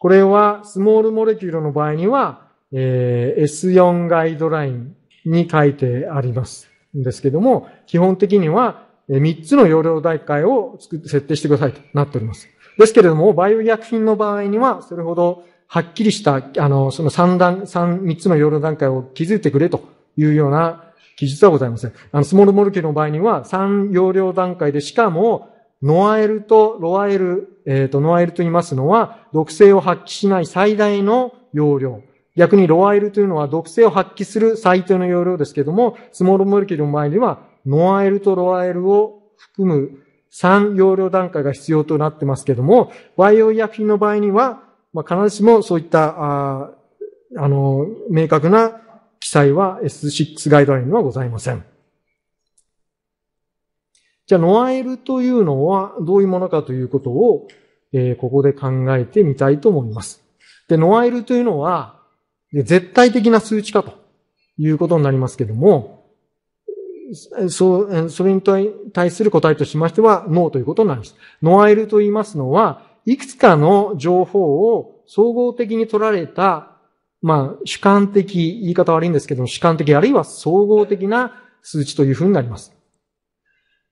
これはスモールモレキュールの場合には、えー、S4 ガイドラインに書いてあります。んですけども、基本的には3つの容量段階を設定してくださいとなっております。ですけれども、バイオ医薬品の場合には、それほどはっきりした、あの、その3段、三3つの容量段階を築いてくれというような記述はございません。あの、スモールモルキューの場合には、3容量段階で、しかも、ノアエルとロアエル、えっ、ー、と、ノアエルと言いますのは、毒性を発揮しない最大の容量。逆にロアイルというのは毒性を発揮する最低の容量ですけども、スモールモルキュールの場合には、ノアエルとロアエルを含む3容量段階が必要となってますけども、バイオ医薬品の場合には、まあ、必ずしもそういった、ああの、明確な記載は S6 ガイドラインにはございません。じゃあ、ノアエルというのはどういうものかということを、えー、ここで考えてみたいと思います。で、ノアエルというのは、で絶対的な数値化ということになりますけども、そう、それに対する答えとしましては、ノーということになります。ノアエルと言いますのは、いくつかの情報を総合的に取られた、まあ、主観的、言い方悪いんですけども、主観的あるいは総合的な数値というふうになります。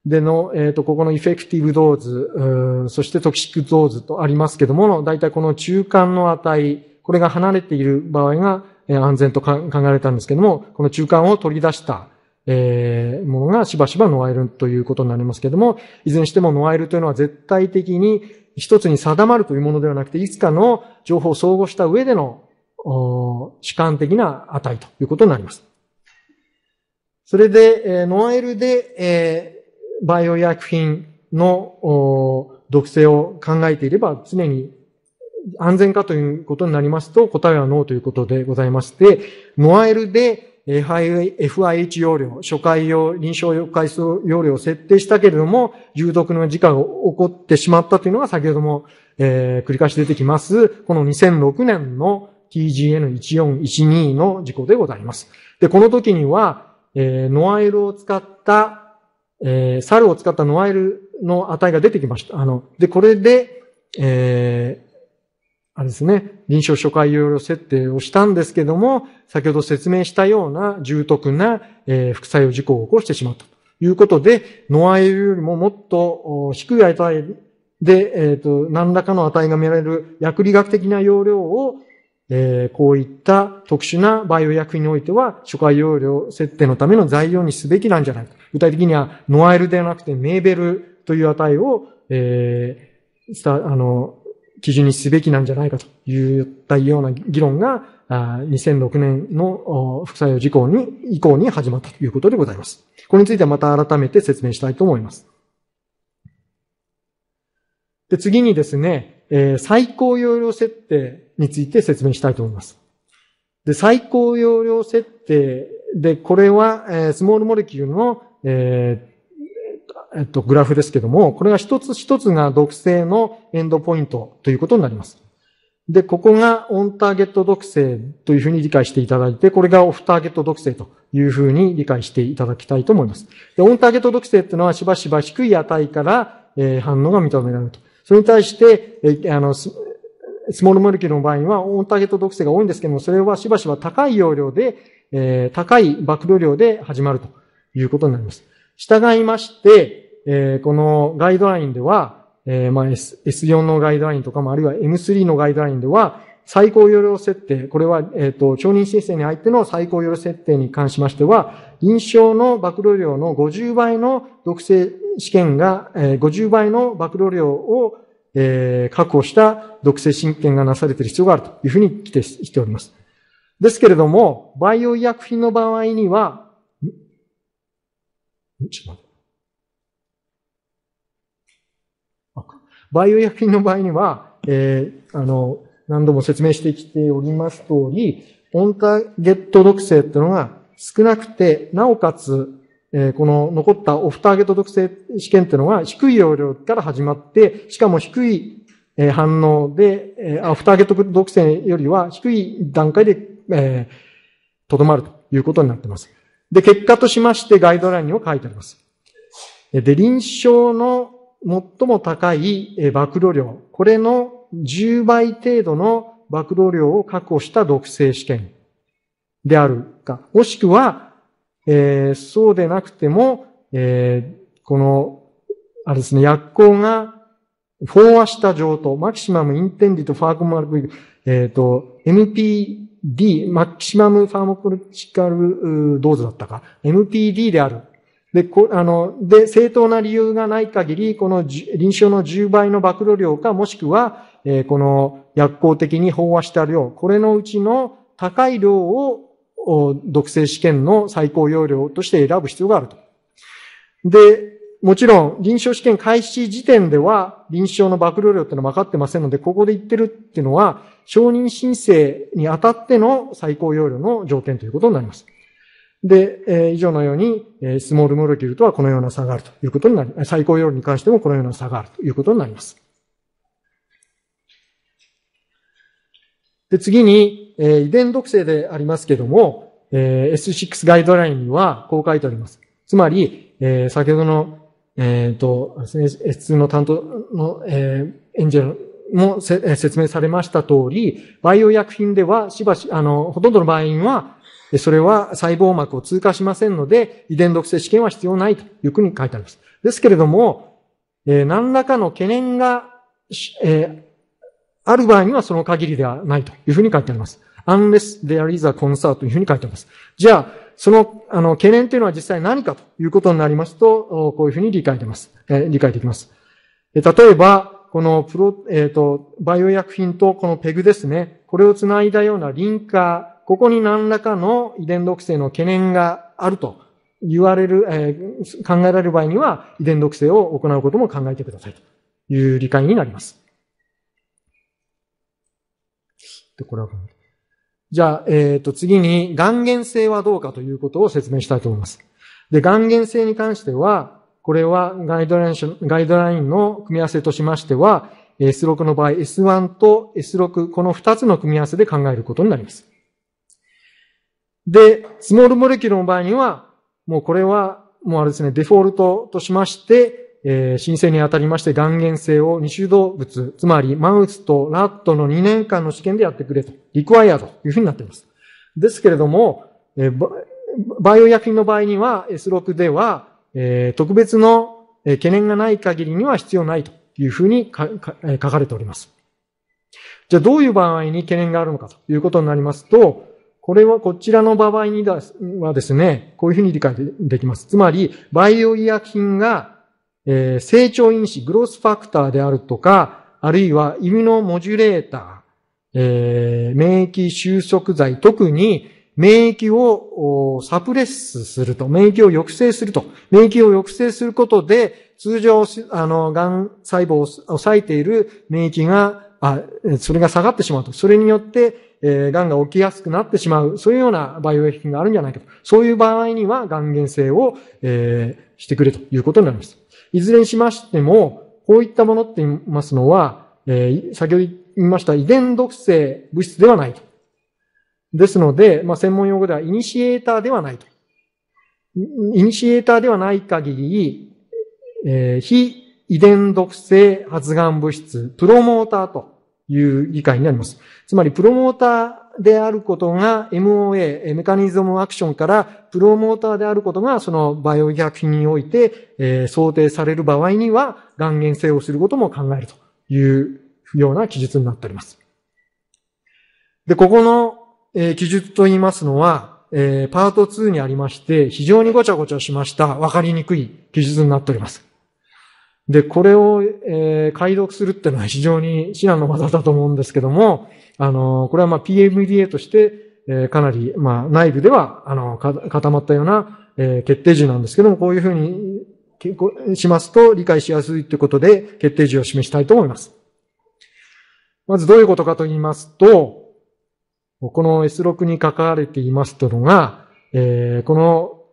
での、えっ、ー、と、ここのエフェクティブドーズ、そしてトキシックドーズとありますけども、だいたいこの中間の値、これが離れている場合が安全と考えられたんですけども、この中間を取り出したえー、ものがしばしばノアエルということになりますけれども、いずれにしてもノアエルというのは絶対的に一つに定まるというものではなくて、いつかの情報を総合した上での、主観的な値ということになります。それで、えー、ノアエルで、えー、バイオ医薬品の毒性を考えていれば、常に安全かということになりますと、答えはノーということでございまして、ノアエルで FIH 容量、初回用、臨床用回数容量を設定したけれども、有毒の事故が起こってしまったというのが先ほども、えー、繰り返し出てきます、この2006年の TGN1412 の事故でございます。で、この時には、えー、ノアエルを使った、えー、猿を使ったノアエルの値が出てきました。あの、で、これで、えあれですね、臨床初回用量設定をしたんですけども、先ほど説明したような重篤な、え副作用事項を起こしてしまったということで、ノアエルよりももっと低い値で、えっ、ー、と、何らかの値が見られる薬理学的な容量を、えー、こういった特殊なバイオ薬品においては、初回容量設定のための材料にすべきなんじゃないか。具体的には、ノアエルではなくてメーベルという値を、えー、あの、基準にすべきなんじゃないかといったような議論が、2006年の副作用事項に、以降に始まったということでございます。これについてはまた改めて説明したいと思います。で、次にですね、え最高容量設定について説明したいと思います。で、最高容量設定で、これは、えスモールモレキュールの、ええっと、グラフですけども、これが一つ一つが毒性のエンドポイントということになります。で、ここがオンターゲット毒性というふうに理解していただいて、これがオフターゲット毒性というふうに理解していただきたいと思います。で、オンターゲット毒性っていうのはしばしば低い値から、えー、反応が認められると。それに対して、えー、あのス、モールモルキュの場合には、オンターゲット毒性が多いんですけども、それはしばしば高い容量で、えー、高い暴露量で始まるということになります。従いまして、えー、このガイドラインでは、えー、まあ、S、4のガイドラインとかも、あるいは M3 のガイドラインでは、最高容量設定、これは、えっ、ー、と、承認申請に相手の最高容量設定に関しましては、臨床の暴露量の50倍の毒性試験が、えー、50倍の暴露量を、えー、確保した毒性試験がなされている必要があるというふうに規定しております。ですけれども、バイオ医薬品の場合には、ちバイオ医薬品の場合には、えー、あの、何度も説明してきております通り、オンターゲット毒性っていうのが少なくて、なおかつ、えー、この残ったオフターゲット毒性試験っていうのが低い容量から始まって、しかも低い、反応で、えー、オフターゲット毒性よりは低い段階で、えー、とどまるということになっています。で、結果としましてガイドラインにも書いてあります。で、臨床の最も高い曝露量、これの10倍程度の曝露量を確保した毒性試験であるか、もしくは、えー、そうでなくても、えー、この、あれですね、薬効が飽和した状態、マキシマムインテンディとファーコマルク、えっ、ー、と、NP MPD、マキシマムファーモコルチカルドーズだったか、MPD である。で、こあの、で、正当な理由がない限り、この臨床の10倍の暴露量か、もしくは、えー、この薬効的に飽和した量、これのうちの高い量を毒性試験の最高要領として選ぶ必要があると。で、もちろん、臨床試験開始時点では、臨床の暴露量っていうのは分かってませんので、ここで言ってるっていうのは、承認申請にあたっての最高要領の条件ということになります。で、えー、以上のように、えー、スモールモルキュールとはこのような差があるということになり、最高要領に関してもこのような差があるということになります。で、次に、えー、遺伝毒性でありますけども、えー、S6 ガイドラインにはこう書いてあります。つまり、えー、先ほどの、えっ、ー、と、S の担当の、えー、エンジェルも説明されました通り、バイオ薬品ではしばし、あの、ほとんどの場合には、それは細胞膜を通過しませんので、遺伝毒性試験は必要ないというふうに書いてあります。ですけれども、えー、何らかの懸念が、えー、ある場合にはその限りではないというふうに書いてあります。unless there is a concern というふうに書いてあります。じゃあ、その、あの、懸念というのは実際何かということになりますと、こういうふうに理解でます。えー、理解できます。例えば、このプロ、えっ、ー、と、バイオ薬品とこのペグですね。これを繋いだようなリンカー、ここに何らかの遺伝毒性の懸念があると言われる、えー、考えられる場合には、遺伝毒性を行うことも考えてくださいという理解になります。で、これは、じゃあ、えっ、ー、と、次に、岩原性はどうかということを説明したいと思います。で、岩原性に関しては、これはガイドラインガイドラインの組み合わせとしましては、S6 の場合 S1 と S6、この2つの組み合わせで考えることになります。で、スモールモレキュルの場合には、もうこれは、もうあれですね、デフォルトとしまして、えー、申請にあたりまして、断言性を二種動物、つまりマウスとラットの2年間の試験でやってくれと、リクワイアというふうになっています。ですけれども、えー、バイオ薬品の場合には、S6 では、え特別の懸念がない限りには必要ないというふうに書かれております。じゃあどういう場合に懸念があるのかということになりますと、これはこちらの場合にはですね、こういうふうに理解できます。つまり、バイオ医薬品が、え成長因子、グロスファクターであるとか、あるいはイミノモジュレーター、え免疫収束剤、特に免疫をサプレスすると、免疫を抑制すると、免疫を抑制することで、通常、あの、癌細胞を抑えている免疫が、あ、それが下がってしまうと。それによって、えー、癌が起きやすくなってしまう。そういうようなバイオ薬品があるんじゃないかと。そういう場合には、癌原性を、えー、してくれということになります。いずれにしましても、こういったものって言いますのは、えー、先ほど言いました遺伝毒性物質ではないと。ですので、まあ、専門用語ではイニシエーターではないと。イニシエーターではない限り、えー、非遺伝毒性発がん物質、プロモーターという理解になります。つまり、プロモーターであることが MOA、メカニズムアクションから、プロモーターであることが、そのバイオ医薬品において、えー、想定される場合には、断原性をすることも考えるというような記述になっております。で、ここのえ記述と言いますのは、えー、パート2にありまして、非常にごちゃごちゃしました、わかりにくい記述になっております。で、これを、えー、解読するっていうのは非常に至難の技だと思うんですけども、あの、これはまあ PMDA として、えー、かなり、まあ、内部では、あの、固まったような、えー、決定時なんですけども、こういうふうにしますと理解しやすいということで、決定時を示したいと思います。まずどういうことかと言いますと、この S6 に書かれていますとのが、えー、この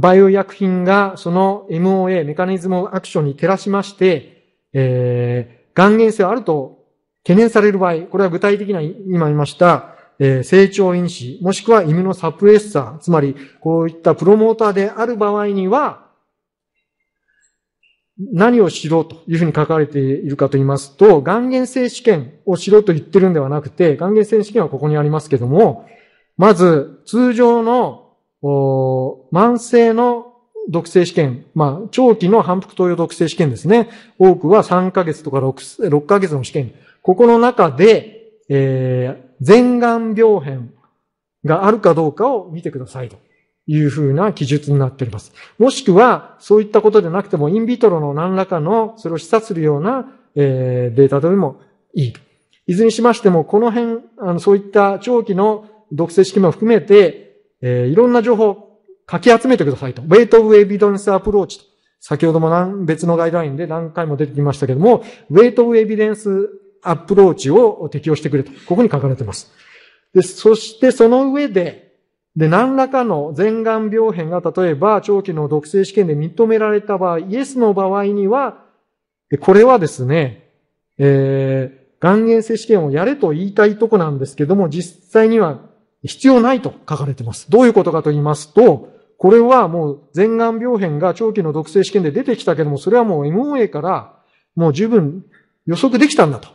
バイオ医薬品がその MOA、メカニズムアクションに照らしまして、えー、還元性あると懸念される場合、これは具体的な今言いました、えー、成長因子、もしくはイムノサプレッサー、つまりこういったプロモーターである場合には、何をしろというふうに書かれているかと言いますと、元元性試験をしろと言ってるんではなくて、元元性試験はここにありますけども、まず、通常の、慢性の毒性試験、まあ、長期の反復投与毒性試験ですね。多くは3ヶ月とか 6, 6ヶ月の試験。ここの中で、えー、全眼病変があるかどうかを見てくださいと。いうふうな記述になっております。もしくは、そういったことでなくても、インビトロの何らかの、それを示唆するような、えー、データでもいい。いずれにしましても、この辺、あの、そういった長期の毒性式も含めて、えー、いろんな情報、かき集めてくださいと。ウェイト・ e n c ビド p ス・アプローチと。先ほども別のガイドラインで何回も出てきましたけども、ウェイト・ e n c ビデンス・アプローチを適用してくれと。ここに書かれています。で、そしてその上で、で、何らかの前眼病変が例えば長期の毒性試験で認められた場合、イエスの場合には、これはですね、えー、癌原性試験をやれと言いたいとこなんですけども、実際には必要ないと書かれています。どういうことかと言いますと、これはもう前眼病変が長期の毒性試験で出てきたけども、それはもう MOA からもう十分予測できたんだと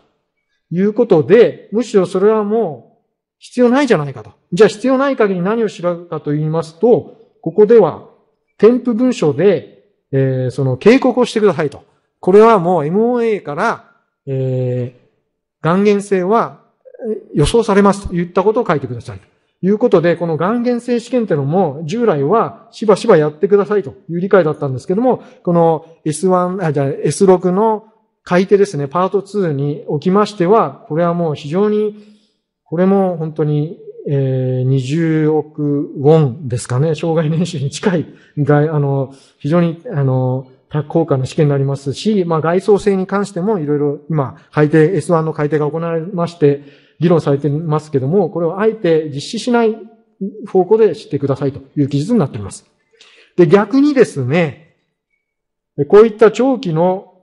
いうことで、むしろそれはもう必要ないじゃないかと。じゃあ必要ない限り何を調べるかと言いますと、ここでは添付文書で、えー、その警告をしてくださいと。これはもう MOA から、えー、元元性は予想されますと言ったことを書いてください。ということで、この元元性試験というのも、従来はしばしばやってくださいという理解だったんですけども、この S1、あ、じゃあ S6 の改定ですね、パート2におきましては、これはもう非常にこれも本当に、えー、20億ウォンですかね、障害年収に近い、あの、非常に、あの、高価な試験になりますし、まあ、外装性に関してもいろいろ今、改定、S1 の改定が行われまして、議論されてますけども、これをあえて実施しない方向で知ってくださいという記述になっています。で、逆にですね、こういった長期の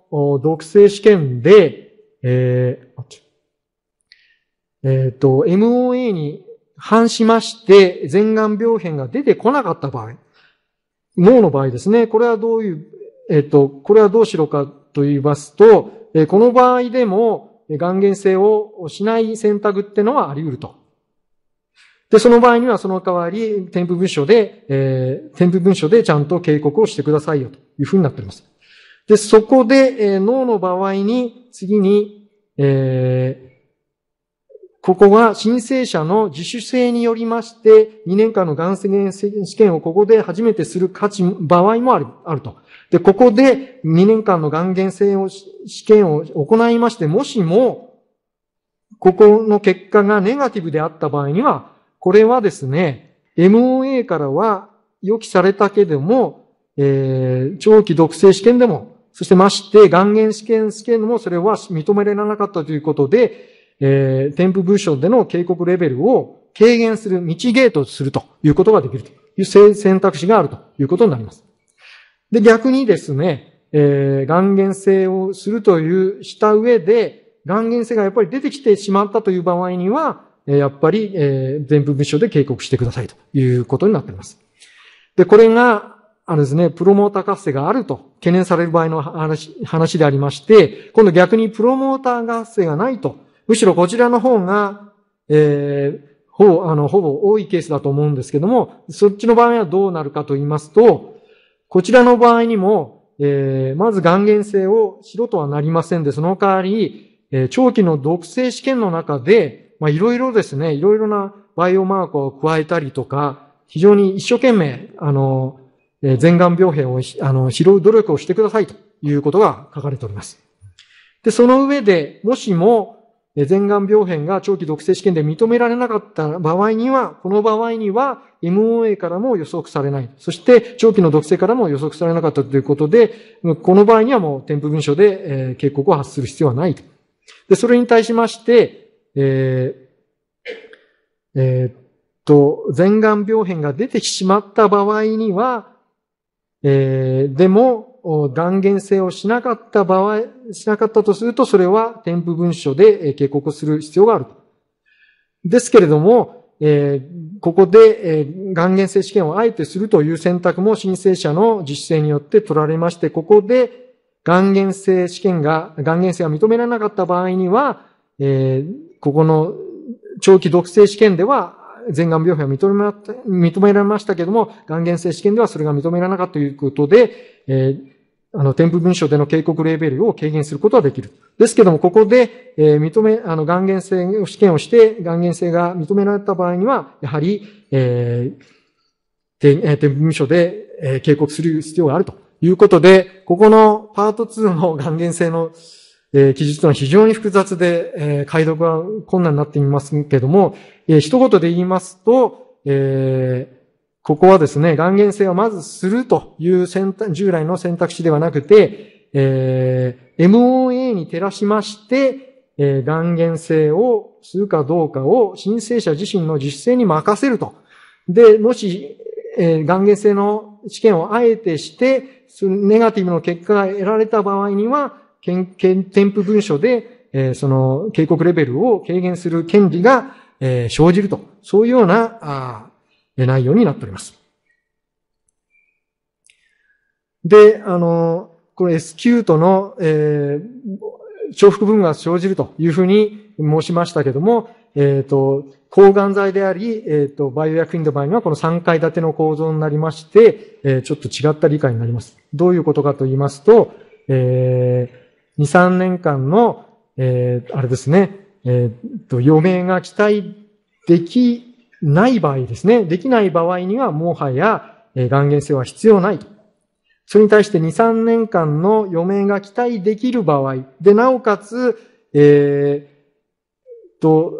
独制試験で、えー、えっ、ー、と、MOA に反しまして、全眼病変が出てこなかった場合、脳の場合ですね、これはどういう、えっ、ー、と、これはどうしろかと言いますと、えー、この場合でも、眼原性をしない選択ってのはあり得ると。で、その場合にはその代わり、添付文書で、えー、添付文書でちゃんと警告をしてくださいよというふうになっております。で、そこで、えー、脳の場合に、次に、えー、ここが申請者の自主性によりまして、2年間のがん検試験をここで初めてする価値、場合もある、あると。で、ここで2年間のがん検性を、試験を行いまして、もしも、ここの結果がネガティブであった場合には、これはですね、MOA からは予期されたけども、えー、長期毒性試験でも、そしてまして、がん試験試験もそれは認められなかったということで、えー、添付文書での警告レベルを軽減する、道ゲートするということができるという選択肢があるということになります。で、逆にですね、えー、還元性をするという、した上で、元元性がやっぱり出てきてしまったという場合には、やっぱり、えー、全部文書で警告してくださいということになっています。で、これが、あのですね、プロモーター活性があると懸念される場合の話話でありまして、今度逆にプロモーター活性がないとむしろこちらの方が、えー、ほあのほぼ多いケースだと思うんですけども、そっちの場合はどうなるかと言いますと、こちらの場合にも、えー、まず還元性をしろとはなりませんで、その代わり、えー、長期の毒性試験の中で、まあ、いろいろですね、いろいろなバイオマーカーを加えたりとか、非常に一生懸命、あの、え全顔病変をあの拾う努力をしてくださいということが書かれております。で、その上で、もしも、全眼病変が長期毒性試験で認められなかった場合には、この場合には MOA からも予測されない。そして長期の毒性からも予測されなかったということで、この場合にはもう添付文書で警告を発する必要はないと。で、それに対しまして、えー、えー、っと、全眼病変が出てしまった場合には、えー、でも、断言性をしなかった場合、しなかったとすると、それは添付文書で警告する必要があると。ですけれども、えー、ここで、えー、断言性試験をあえてするという選択も申請者の実践によって取られまして、ここで断言性試験が、断言性が認められなかった場合には、えー、ここの長期毒性試験では全顔病変は認め認められましたけども、眼元性試験ではそれが認められなかったということで、えー、あの、添付文書での警告レベルを軽減することはできる。ですけども、ここで、えー、認め、あの、眼元性試験をして、眼元性が認められた場合には、やはり、えー、添付文書で、えー、警告する必要があるということで、ここのパート2の眼 元性の、えー、記述は非常に複雑で、えー、解読は困難になっていますけども、えー、一言で言いますと、えー、ここはですね、元元性はまずするという選択、従来の選択肢ではなくて、えー、MOA に照らしまして、えー、元言性をするかどうかを申請者自身の実践に任せると。で、もし、えー、元言性の試験をあえてして、ネガティブの結果が得られた場合には、添付文書で、えー、その警告レベルを軽減する権利が、えー、生じると、そういうような、あ内容になっております。で、あの、この SQ との、えー、重複分が生じるというふうに申しましたけども、えっ、ー、と、抗がん剤であり、えっ、ー、と、バイオ薬品の場合にはこの3階建ての構造になりまして、えー、ちょっと違った理解になります。どういうことかと言いますと、えー、2、3年間の、えー、あれですね、えっ、ー、と、余命が期待できない場合ですね。できない場合には、もはや、えー、断言性は必要ないと。それに対して2、3年間の余命が期待できる場合。で、なおかつ、えー、と、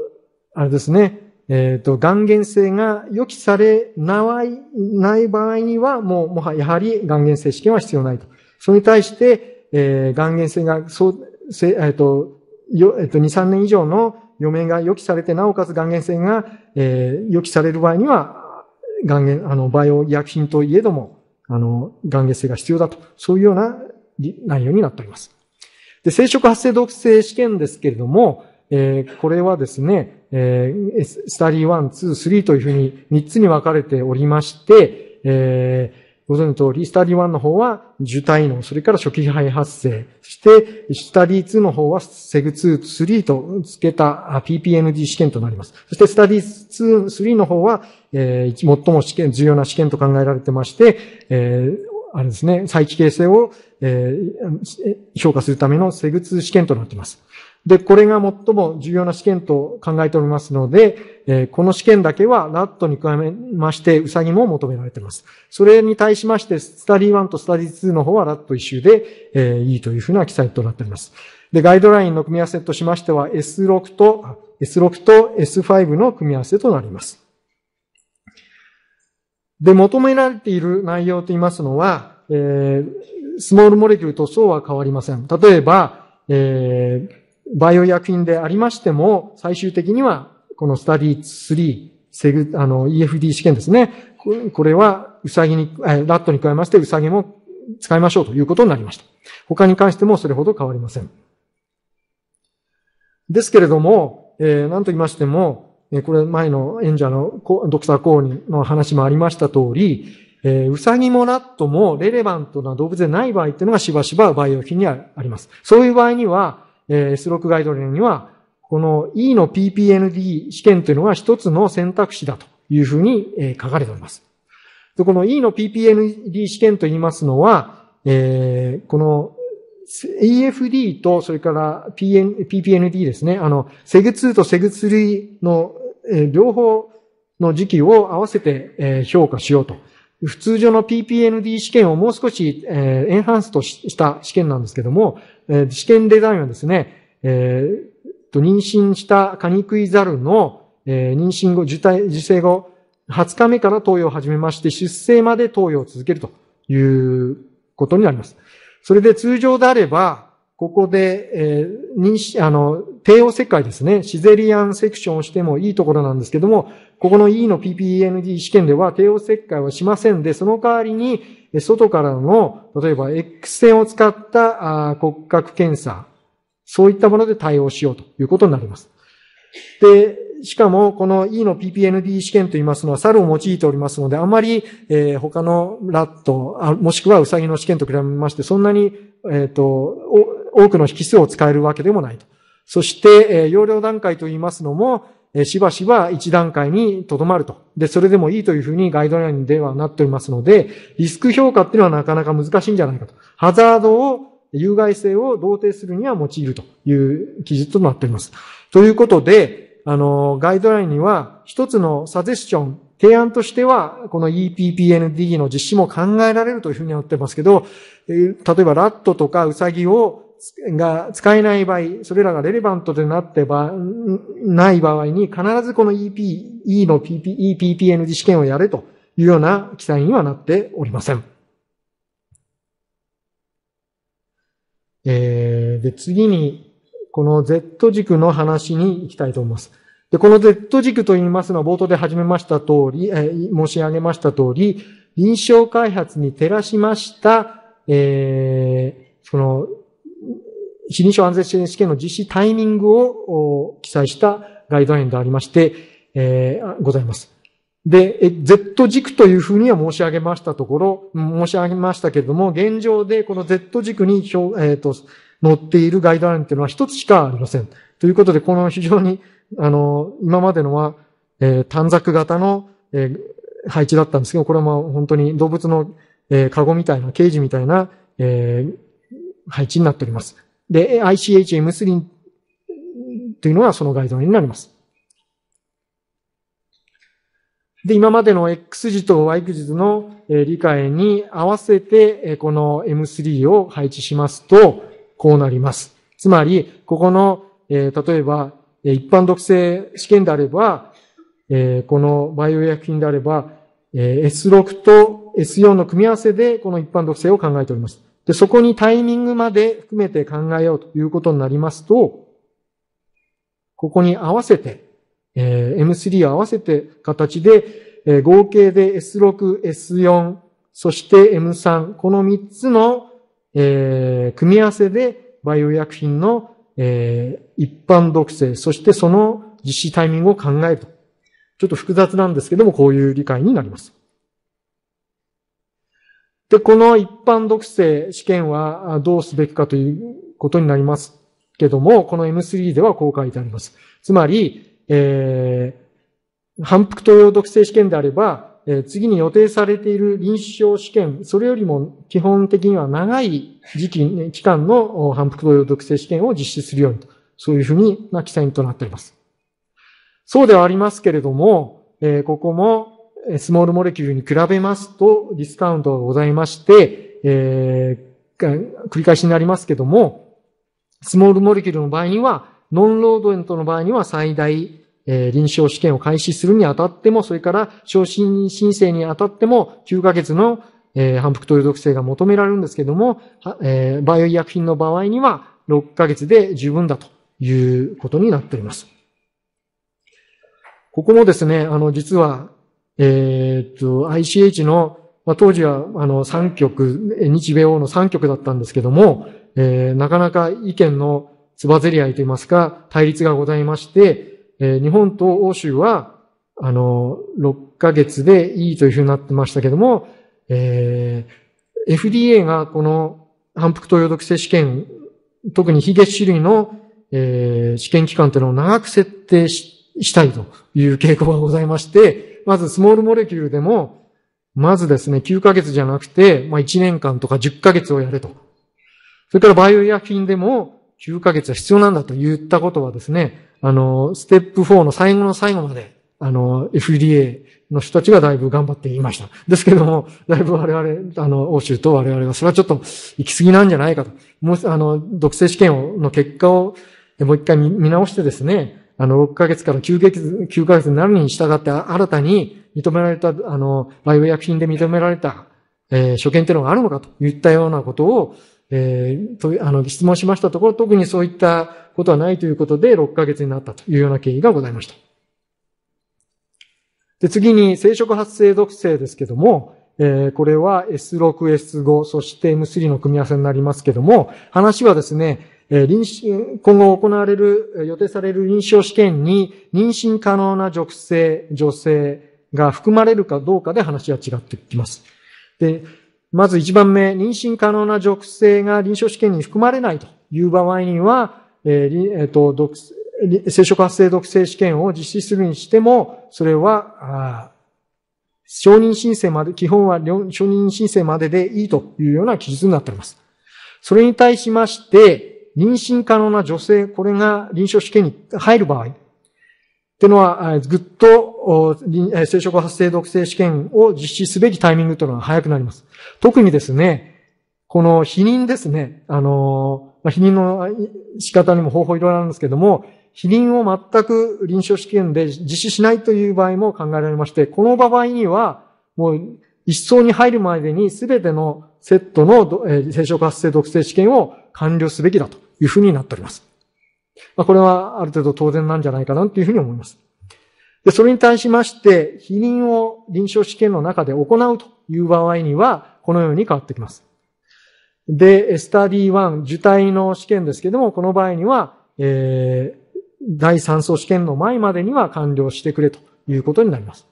あれですね、えっ、ー、と、断言性が予期されない、ない場合には、もう、もはやはり断言性試験は必要ないと。それに対して、えー、還元性が、そう、せ、えっ、と、よ、えっ、と、2、3年以上の余命が予期されて、なおかつ還元性が、えー、予期される場合には、還元、あの、バイオ医薬品といえども、あの、還元性が必要だと、そういうような内容になっております。で、生殖発生毒性試験ですけれども、えー、これはですね、えー、スタディ1、2、3というふうに3つに分かれておりまして、えー、ご存知の通り、スタディ1の方は受体能、それから初期肺発生。そして、スタディ2の方はセグ2、3と付けた PPND 試験となります。そして、スタディ2、3の方は、えー、最も試験、重要な試験と考えられてまして、えー、あれですね、再帰形成を、えー、評価するためのセグ2試験となっています。で、これが最も重要な試験と考えておりますので、えー、この試験だけはラットに加えまして、ウサギも求められています。それに対しまして、スタディ1とスタディ2の方はラット一周で、えー、いいというふうな記載となっております。で、ガイドラインの組み合わせとしましては、S6 と、S6 と S5 の組み合わせとなります。で、求められている内容と言いますのは、えー、スモールモレキュルとそうは変わりません。例えば、えー、バイオ薬品でありましても、最終的には、このスタディ3、セグ、あの、EFD 試験ですね。これは、ウサギに、ラットに加えまして、ウサギも使いましょうということになりました。他に関してもそれほど変わりません。ですけれども、えー、何と言いましても、えこれ前の演者のドクターコーの話もありました通り、えー、ウサギもラットもレレバントな動物でない場合っていうのがしばしばバイオ品にあります。そういう場合には、えロ S6 ガイドラインには、この E の PPND 試験というのが一つの選択肢だというふうに、え書かれております。でこの E の PPND 試験と言いますのは、えこの EFD と、それから PN PPND ですね。あの、セグ2とセグ3の、え両方の時期を合わせて、え評価しようと。普通上の PPND 試験をもう少し、えエンハンスとした試験なんですけども、試験デザインはですね、えー、と妊娠したカニクイザルの、えー、妊娠後、受胎、受精後、20日目から投与を始めまして、出生まで投与を続けるということになります。それで通常であれば、ここで、えー、にあの、帝王切開ですね。シゼリアンセクションをしてもいいところなんですけども、ここの E の p p n d 試験では帝王切開はしませんで、その代わりに、外からの、例えば X 線を使った骨格検査、そういったもので対応しようということになります。で、しかも、この E の PPND 試験と言いますのは、猿を用いておりますので、あまり、えー、他のラット、もしくはウサギの試験と比べまして、そんなに、えっ、ー、と、多くの引数を使えるわけでもないと。そして、え容量段階と言いますのも、えしばしば1段階にとどまると。で、それでもいいというふうにガイドラインではなっておりますので、リスク評価っていうのはなかなか難しいんじゃないかと。ハザードを、有害性を同定するには用いるという記述となっております。ということで、あの、ガイドラインには一つのサジェスチョン、提案としては、この EPPND の実施も考えられるというふうに思ってますけど、例えばラットとかウサギをが使えない場合、それらがレレバントでなってば、ない場合に必ずこの EP、E の PP、EPPNG 試験をやれというような記載にはなっておりません。えー、で、次に、この Z 軸の話に行きたいと思います。で、この Z 軸と言いますのは冒頭で始めました通り、えー、申し上げました通り、臨床開発に照らしました、えー、その、死認証安全援試験の実施タイミングを記載したガイドラインでありまして、えー、ございます。で、Z 軸というふうには申し上げましたところ、申し上げましたけれども、現状でこの Z 軸に表、えっ、ー、と、載っているガイドラインというのは一つしかありません。ということで、この非常に、あの、今までのは、えー、短冊型の、えー、配置だったんですけど、これは本当に動物の、えー、カゴみたいな、ケージみたいな、えー、配置になっております。で、ICHM3 というのがそのガイドラインになります。で、今までの X 字と Y 字の理解に合わせて、この M3 を配置しますと、こうなります。つまり、ここの、例えば、一般毒性試験であれば、このバイオ医薬品であれば、S6 と S4 の組み合わせで、この一般毒性を考えております。で、そこにタイミングまで含めて考えようということになりますと、ここに合わせて、えー、M3 を合わせて形で、えー、合計で S6、S4、そして M3、この3つの、えー、組み合わせでバイオ医薬品の、えー、一般毒性、そしてその実施タイミングを考えると。ちょっと複雑なんですけども、こういう理解になります。で、この一般読生試験はどうすべきかということになりますけども、この M3 ではこう書いてあります。つまり、えー、反復投与読生試験であれば、えー、次に予定されている臨床試験、それよりも基本的には長い時期、期間の反復投与読生試験を実施するようにと、そういうふうな記載となっております。そうではありますけれども、えー、ここも、スモールモレキュールに比べますと、ディスカウントがございまして、えー、繰り返しになりますけども、スモールモレキュールの場合には、ノンロードエントの場合には最大、えー、臨床試験を開始するにあたっても、それから昇進申請にあたっても、9ヶ月の、えー、反復投与毒性が求められるんですけども、えー、バイオ医薬品の場合には、6ヶ月で十分だということになっております。ここもですね、あの、実は、えー、っと、ICH の、まあ、当時は、あの、三局、日米欧の三局だったんですけども、えー、なかなか意見のつばぜり合いといいますか、対立がございまして、えー、日本と欧州は、あの、6ヶ月でいいというふうになってましたけども、えー、FDA がこの反復投与毒性試験、特に非月種類の、えー、試験期間というのを長く設定ししたいという傾向がございまして、まずスモールモレキュールでも、まずですね、9ヶ月じゃなくて、まあ、1年間とか10ヶ月をやれと。それからバイオ医薬品でも、9ヶ月は必要なんだと言ったことはですね、あの、ステップ4の最後の最後まで、あの、FDA の人たちがだいぶ頑張っていました。ですけども、だいぶ我々、あの、欧州と我々は、それはちょっと行き過ぎなんじゃないかと。もう、あの、毒性試験をの結果を、もう一回見直してですね、あの、6ヶ月から9ヶ月 ,9 ヶ月になるに従って新たに認められた、あの、ライブ薬品で認められた、えー、所見っていうのがあるのかといったようなことを、えー、と、あの、質問しましたところ、特にそういったことはないということで、6ヶ月になったというような経緯がございました。で、次に、生殖発生属性ですけども、えー、これは S6、S5、そして M3 の組み合わせになりますけども、話はですね、え今後行われる、予定される臨床試験に妊娠可能な女性、女性が含まれるかどうかで話は違ってきます。で、まず一番目、妊娠可能な女性が臨床試験に含まれないという場合には、えーえー、と毒生殖発生毒性試験を実施するにしても、それは、承認申請まで、基本は承認申請まででいいというような記述になっております。それに対しまして、妊娠可能な女性、これが臨床試験に入る場合、ってのは、ぐっと生殖発生毒性試験を実施すべきタイミングというのが早くなります。特にですね、この否認ですね、あの、まあ、否認の仕方にも方法いろいろあるんですけども、否認を全く臨床試験で実施しないという場合も考えられまして、この場合には、もう一層に入るまでに全てのセットの生殖発生毒性試験を完了すべきだというふうになっております。まあ、これはある程度当然なんじゃないかなというふうに思います。で、それに対しまして、否認を臨床試験の中で行うという場合には、このように変わってきます。で、スタディ1、受胎の試験ですけども、この場合には、えー、第3層試験の前までには完了してくれということになります。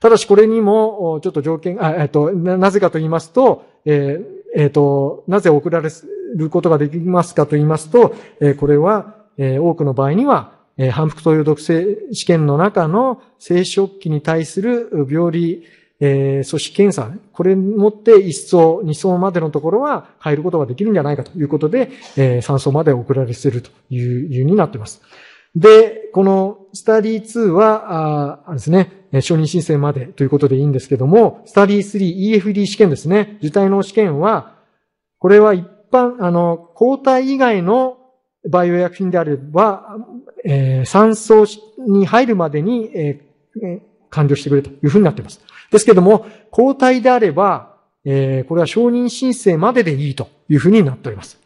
ただし、これにも、ちょっと条件、あえっと、なぜかと言いますと、えーえっ、ー、と、なぜ送られることができますかと言いますと、これは多くの場合には、反復投与毒性試験の中の生殖器に対する病理、え組織検査、これもって一層、2層までのところは入ることができるんじゃないかということで、え3層まで送られているという理由になっています。で、このスタディ2は、ああですね、承認申請までということでいいんですけども、スタディ3、EFD 試験ですね、受胎の試験は、これは一般、あの、抗体以外のバイオ薬品であれば、えー、酸素に入るまでに、えー、完了してくれというふうになっています。ですけども、抗体であれば、えー、これは承認申請まででいいというふうになっております。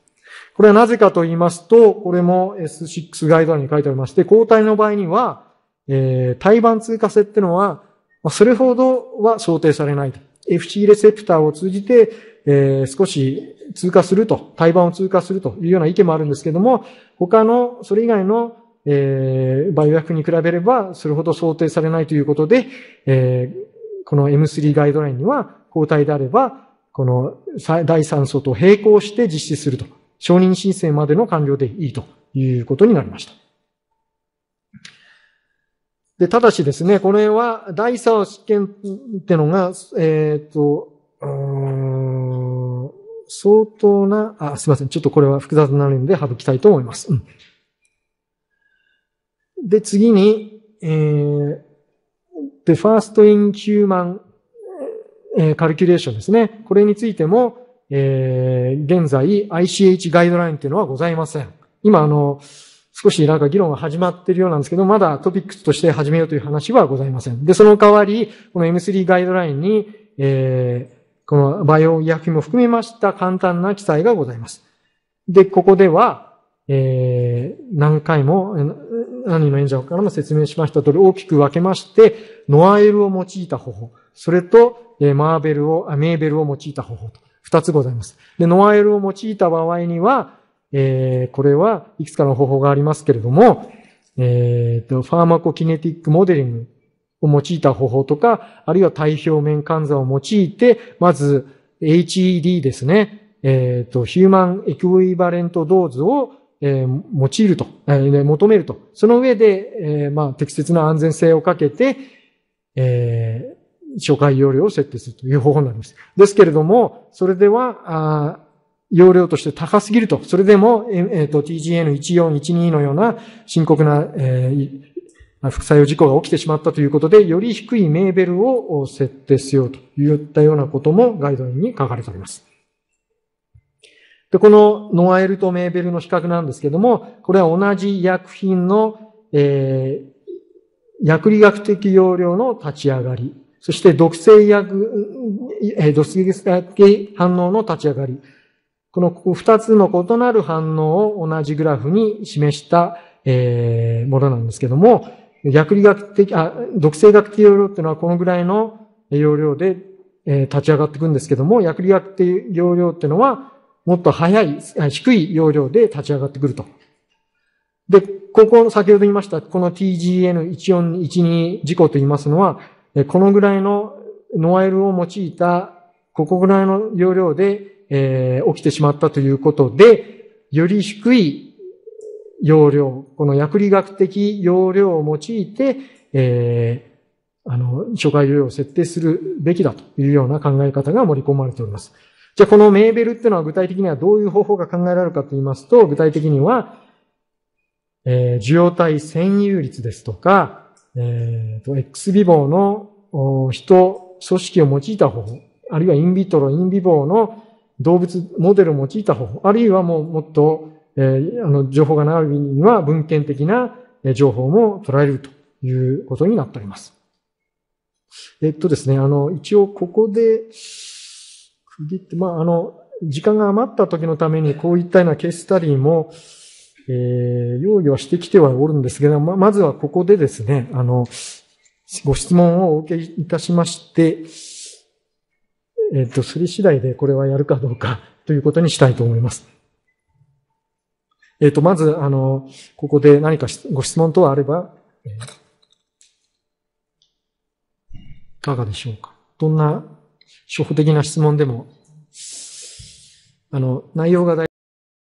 これはなぜかと言いますと、これも S6 ガイドラインに書いておりまして、抗体の場合には、えー、胎盤通過性ってのは、それほどは想定されない。FC レセプターを通じて、えー、少し通過すると、対バンを通過するというような意見もあるんですけども、他の、それ以外の、えー、バイオ薬に比べれば、それほど想定されないということで、えー、この M3 ガイドラインには、抗体であれば、この第三層と並行して実施すると。承認申請までの完了でいいということになりました。で、ただしですね、これは第三試験ってのが、えっ、ー、と、うん相当な、あ、すいません。ちょっとこれは複雑になるんで省きたいと思います。うん、で、次に、えー、the first in human えカルキュレーションですね。これについても、えー、現在 ICH ガイドラインというのはございません。今、あの、少しなんか議論が始まっているようなんですけど、まだトピックスとして始めようという話はございません。で、その代わり、この M3 ガイドラインに、えこのバイオ医薬品も含めました簡単な記載がございます。で、ここでは、えー、何回も、何の演者からも説明しました通り大きく分けまして、ノアエルを用いた方法、それと、えー、マーベルを、メーベルを用いた方法と、二つございます。で、ノアエルを用いた場合には、えー、これはいくつかの方法がありますけれども、えっ、ー、と、ファーマコキネティックモデリングを用いた方法とか、あるいは体表面換算を用いて、まず HED ですね、えっ、ー、と、ヒューマンエクイバレントドーズを、えー、用いると、えー、求めると。その上で、えー、まあ、適切な安全性をかけて、えー、初回容量を設定するという方法になります。ですけれども、それでは、あ容量として高すぎると。それでも、えっ、ー、と、TGN1412 のような深刻な、えー、副作用事故が起きてしまったということで、より低いメーベルを設定しようといったようなこともガイドラインに書かれております。で、このノアエルとメーベルの比較なんですけども、これは同じ薬品の、えー、薬理学的容量の立ち上がり、そして毒性薬、え毒性反応の立ち上がり、この二つの異なる反応を同じグラフに示した、えー、ものなんですけども、薬理学的、あ、毒性学的容量っていうのはこのぐらいの容量で、え立ち上がっていくんですけども、薬理学的容量っていうのは、もっと早い、低い容量で立ち上がってくると。で、ここ、先ほど言いました、この TGN1412 事故と言いますのは、このぐらいのノワエルを用いた、ここぐらいの容量で、えー、起きてしまったということで、より低い要領、この薬理学的要領を用いて、えー、あの、初回要領を設定するべきだというような考え方が盛り込まれております。じゃあ、このメーベルっていうのは具体的にはどういう方法が考えられるかと言いますと、具体的には、えー、受容体占有率ですとか、えー、と、X 微棒の人、組織を用いた方法、あるいはインビトロ、インビボの動物モデルを用いた方法、あるいはもうもっとえー、あの、情報が並びには文献的な情報も捉えるということになっております。えっとですね、あの、一応ここで、区切って、まあ、あの、時間が余った時のためにこういったようなケーススタリーも、えー、用意はしてきてはおるんですけど、ま、まずはここでですね、あの、ご質問をお受けいたしまして、えっ、と、すり次第でこれはやるかどうかということにしたいと思います。えっ、ー、と、まず、あの、ここで何かご質問等あれば、いかがでしょうか。どんな初歩的な質問でも、あの、内容が大